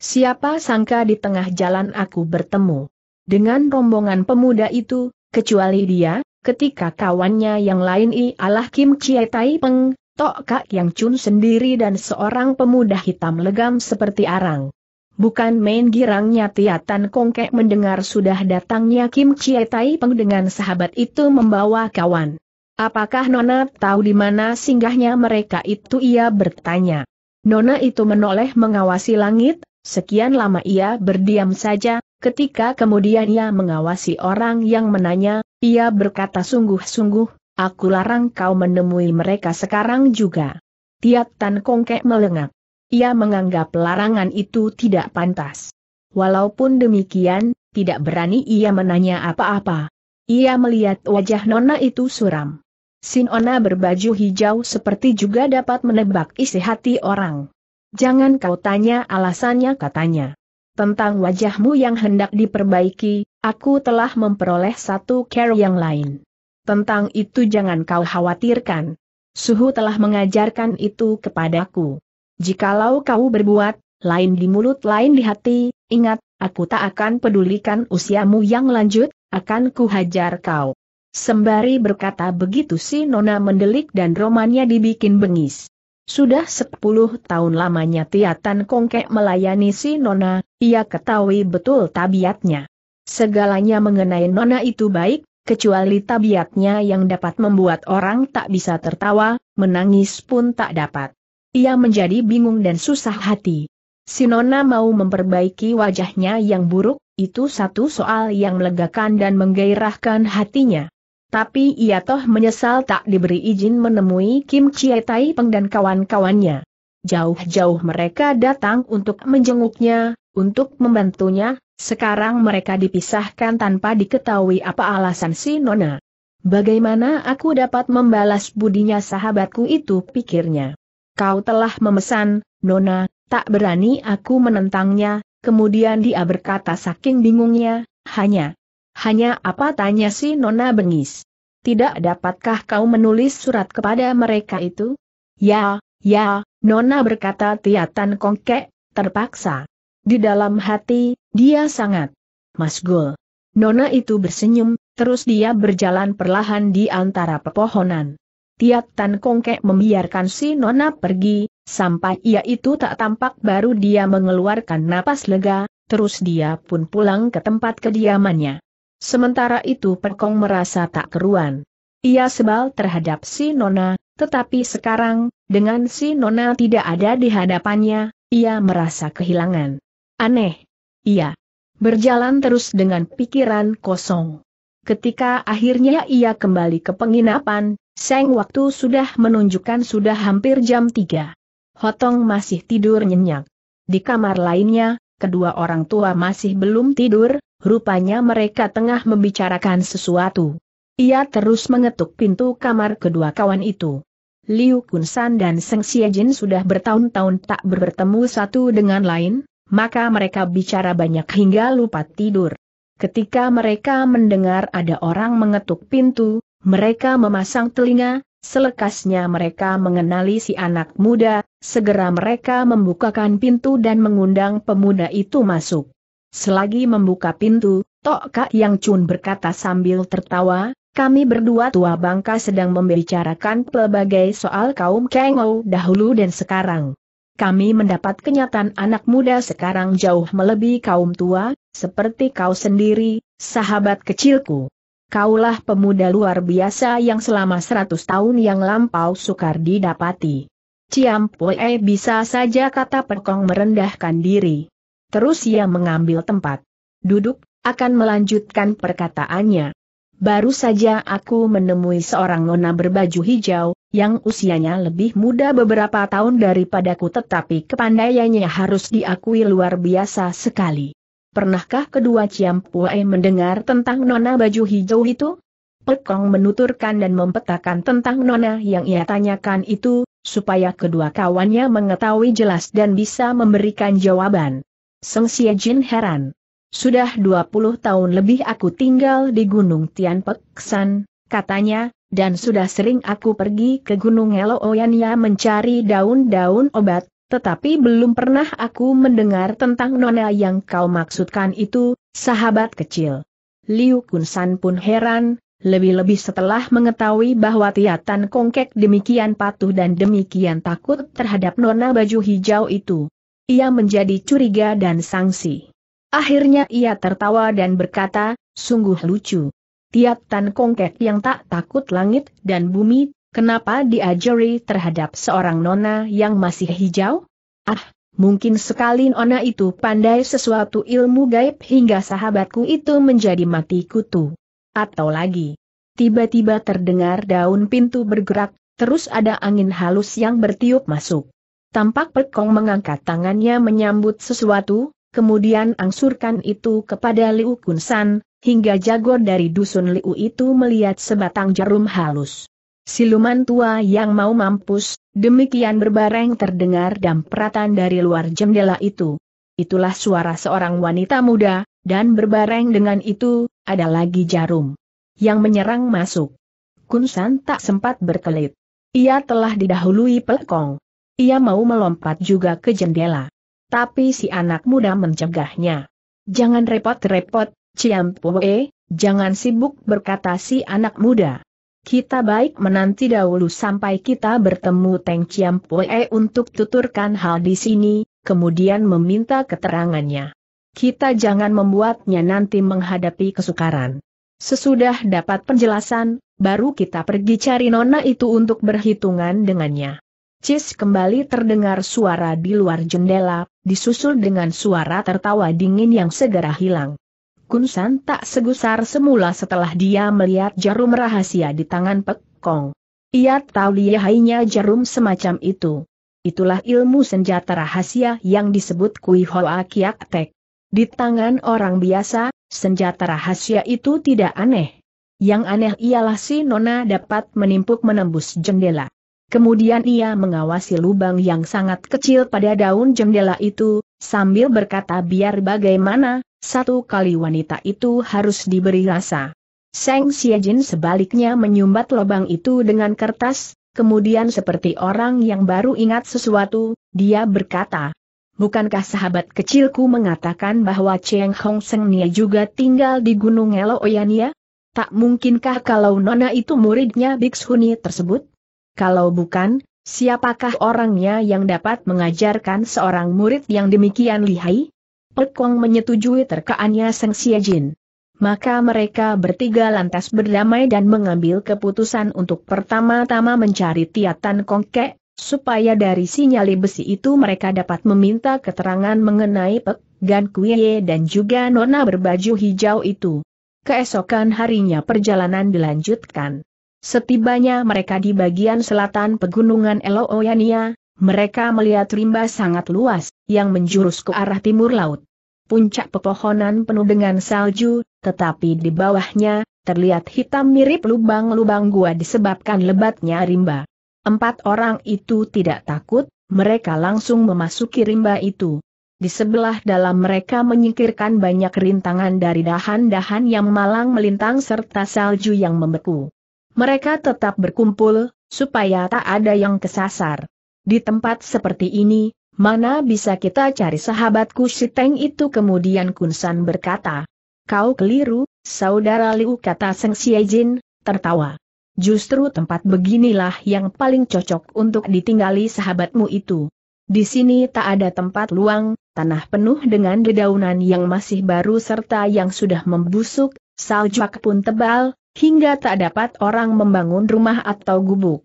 Siapa sangka di tengah jalan aku bertemu dengan rombongan pemuda itu, kecuali dia, ketika kawannya yang lain ialah Kim Chie Tai Peng, Toka Yang Chun sendiri dan seorang pemuda hitam legam seperti arang. Bukan main girangnya Tiatan Kongkek mendengar sudah datangnya Kim Chie Tai Peng dengan sahabat itu membawa kawan. Apakah Nona tahu di mana singgahnya mereka itu ia bertanya. Nona itu menoleh mengawasi langit, sekian lama ia berdiam saja, ketika kemudian ia mengawasi orang yang menanya, ia berkata sungguh-sungguh, aku larang kau menemui mereka sekarang juga. Tiatan Kongkek melengak ia menganggap larangan itu tidak pantas. Walaupun demikian, tidak berani ia menanya apa-apa. Ia melihat wajah Nona itu suram. Sinona berbaju hijau seperti juga dapat menebak isi hati orang. Jangan kau tanya alasannya katanya. Tentang wajahmu yang hendak diperbaiki, aku telah memperoleh satu care yang lain. Tentang itu jangan kau khawatirkan. Suhu telah mengajarkan itu kepadaku. Jikalau kau berbuat, lain di mulut lain di hati, ingat, aku tak akan pedulikan usiamu yang lanjut, akan kuhajar kau. Sembari berkata begitu si Nona mendelik dan romannya dibikin bengis. Sudah sepuluh tahun lamanya Tiatan Kongkek melayani si Nona, ia ketahui betul tabiatnya. Segalanya mengenai Nona itu baik, kecuali tabiatnya yang dapat membuat orang tak bisa tertawa, menangis pun tak dapat. Ia menjadi bingung dan susah hati. Sinona mau memperbaiki wajahnya yang buruk, itu satu soal yang melegakan dan menggairahkan hatinya. Tapi ia toh menyesal tak diberi izin menemui Kim Chie Tai Peng dan kawan-kawannya. Jauh-jauh mereka datang untuk menjenguknya, untuk membantunya, sekarang mereka dipisahkan tanpa diketahui apa alasan si Nona. Bagaimana aku dapat membalas budinya sahabatku itu pikirnya kau telah memesan, Nona, tak berani aku menentangnya, kemudian dia berkata saking bingungnya, hanya. Hanya apa tanya si Nona bengis. Tidak dapatkah kau menulis surat kepada mereka itu? Ya, ya, Nona berkata Tiatan kongkek, terpaksa. Di dalam hati, dia sangat masgul. Nona itu bersenyum, terus dia berjalan perlahan di antara pepohonan. Tiat Tan Kongkek membiarkan si Nona pergi, sampai ia itu tak tampak baru dia mengeluarkan napas lega, terus dia pun pulang ke tempat kediamannya. Sementara itu Perkong merasa tak keruan. Ia sebal terhadap si Nona, tetapi sekarang, dengan si Nona tidak ada di hadapannya, ia merasa kehilangan. Aneh. Ia berjalan terus dengan pikiran kosong. Ketika akhirnya ia kembali ke penginapan, Seng waktu sudah menunjukkan sudah hampir jam 3. Hotong masih tidur nyenyak. Di kamar lainnya, kedua orang tua masih belum tidur, rupanya mereka tengah membicarakan sesuatu. Ia terus mengetuk pintu kamar kedua kawan itu. Liu Kunsan dan Seng Xiejin sudah bertahun-tahun tak bertemu satu dengan lain, maka mereka bicara banyak hingga lupa tidur. Ketika mereka mendengar ada orang mengetuk pintu, mereka memasang telinga, selekasnya mereka mengenali si anak muda, segera mereka membukakan pintu dan mengundang pemuda itu masuk. Selagi membuka pintu, Tok Kak Yang Chun berkata sambil tertawa, kami berdua tua bangka sedang membicarakan pelbagai soal kaum Kengou dahulu dan sekarang. Kami mendapat kenyataan anak muda sekarang jauh melebihi kaum tua, seperti kau sendiri, sahabat kecilku kaulah pemuda luar biasa yang selama seratus tahun yang lampau sukar didapati. Ciampoe bisa saja kata Perkong merendahkan diri. Terus ia mengambil tempat. Duduk, akan melanjutkan perkataannya. Baru saja aku menemui seorang nona berbaju hijau, yang usianya lebih muda beberapa tahun daripadaku tetapi kepandaiannya harus diakui luar biasa sekali. Pernahkah kedua Ciam Pue mendengar tentang nona baju hijau itu? Pekong menuturkan dan mempetakan tentang nona yang ia tanyakan itu, supaya kedua kawannya mengetahui jelas dan bisa memberikan jawaban. Seng Xie Jin heran. Sudah 20 tahun lebih aku tinggal di Gunung Tian Peksan, katanya, dan sudah sering aku pergi ke Gunung Elooyania ya mencari daun-daun obat, tetapi belum pernah aku mendengar tentang nona yang kau maksudkan itu, sahabat kecil. Liu Kunsan pun heran, lebih-lebih setelah mengetahui bahwa Tiatan Kongkek demikian patuh dan demikian takut terhadap nona baju hijau itu. Ia menjadi curiga dan sangsi. Akhirnya ia tertawa dan berkata, sungguh lucu. Tiatan Kongkek yang tak takut langit dan bumi Kenapa diajari terhadap seorang nona yang masih hijau? Ah, mungkin sekali nona itu pandai sesuatu ilmu gaib hingga sahabatku itu menjadi mati kutu. Atau lagi, tiba-tiba terdengar daun pintu bergerak, terus ada angin halus yang bertiup masuk. Tampak Pekong mengangkat tangannya menyambut sesuatu, kemudian angsurkan itu kepada Liu Kunsan, hingga jago dari dusun Liu itu melihat sebatang jarum halus. Siluman tua yang mau mampus, demikian berbareng terdengar dan dampratan dari luar jendela itu. Itulah suara seorang wanita muda, dan berbareng dengan itu, ada lagi jarum. Yang menyerang masuk. Kunsan tak sempat berkelit. Ia telah didahului pelekong. Ia mau melompat juga ke jendela. Tapi si anak muda mencegahnya. Jangan repot-repot, Ciampue, jangan sibuk berkata si anak muda. Kita baik menanti dahulu sampai kita bertemu Teng Chiam Pue untuk tuturkan hal di sini, kemudian meminta keterangannya. Kita jangan membuatnya nanti menghadapi kesukaran. Sesudah dapat penjelasan, baru kita pergi cari nona itu untuk berhitungan dengannya. Cis kembali terdengar suara di luar jendela, disusul dengan suara tertawa dingin yang segera hilang. Kunsan tak segusar semula setelah dia melihat jarum rahasia di tangan Pek Kong. Ia tahu lihainya jarum semacam itu. Itulah ilmu senjata rahasia yang disebut Kui Hoa Kiak Tek. Di tangan orang biasa, senjata rahasia itu tidak aneh. Yang aneh ialah si Nona dapat menimpuk menembus jendela. Kemudian ia mengawasi lubang yang sangat kecil pada daun jendela itu, sambil berkata biar bagaimana, satu kali wanita itu harus diberi rasa. Seng Xiejin sebaliknya menyumbat lubang itu dengan kertas, kemudian seperti orang yang baru ingat sesuatu, dia berkata, Bukankah sahabat kecilku mengatakan bahwa Cheng Hong Seng Nia juga tinggal di Gunung Oyania? Oh tak mungkinkah kalau Nona itu muridnya Bixhuni tersebut? Kalau bukan, siapakah orangnya yang dapat mengajarkan seorang murid yang demikian lihai? Pekong menyetujui terkaannya Seng Siajin. Maka mereka bertiga lantas berdamai dan mengambil keputusan untuk pertama-tama mencari Tiatan Kongke, supaya dari sinyal besi itu mereka dapat meminta keterangan mengenai Pek, Gan Kuiye dan juga Nona berbaju hijau itu. Keesokan harinya perjalanan dilanjutkan. Setibanya mereka di bagian selatan pegunungan Eloyania, mereka melihat rimba sangat luas, yang menjurus ke arah timur laut. Puncak pepohonan penuh dengan salju, tetapi di bawahnya, terlihat hitam mirip lubang-lubang gua disebabkan lebatnya rimba. Empat orang itu tidak takut, mereka langsung memasuki rimba itu. Di sebelah dalam mereka menyingkirkan banyak rintangan dari dahan-dahan yang malang melintang serta salju yang membeku. Mereka tetap berkumpul, supaya tak ada yang kesasar. Di tempat seperti ini, mana bisa kita cari sahabatku si Teng itu kemudian Kunsan berkata. Kau keliru, saudara Liu kata Seng Siejin, tertawa. Justru tempat beginilah yang paling cocok untuk ditinggali sahabatmu itu. Di sini tak ada tempat luang, tanah penuh dengan dedaunan yang masih baru serta yang sudah membusuk, Saljuak pun tebal, hingga tak dapat orang membangun rumah atau gubuk.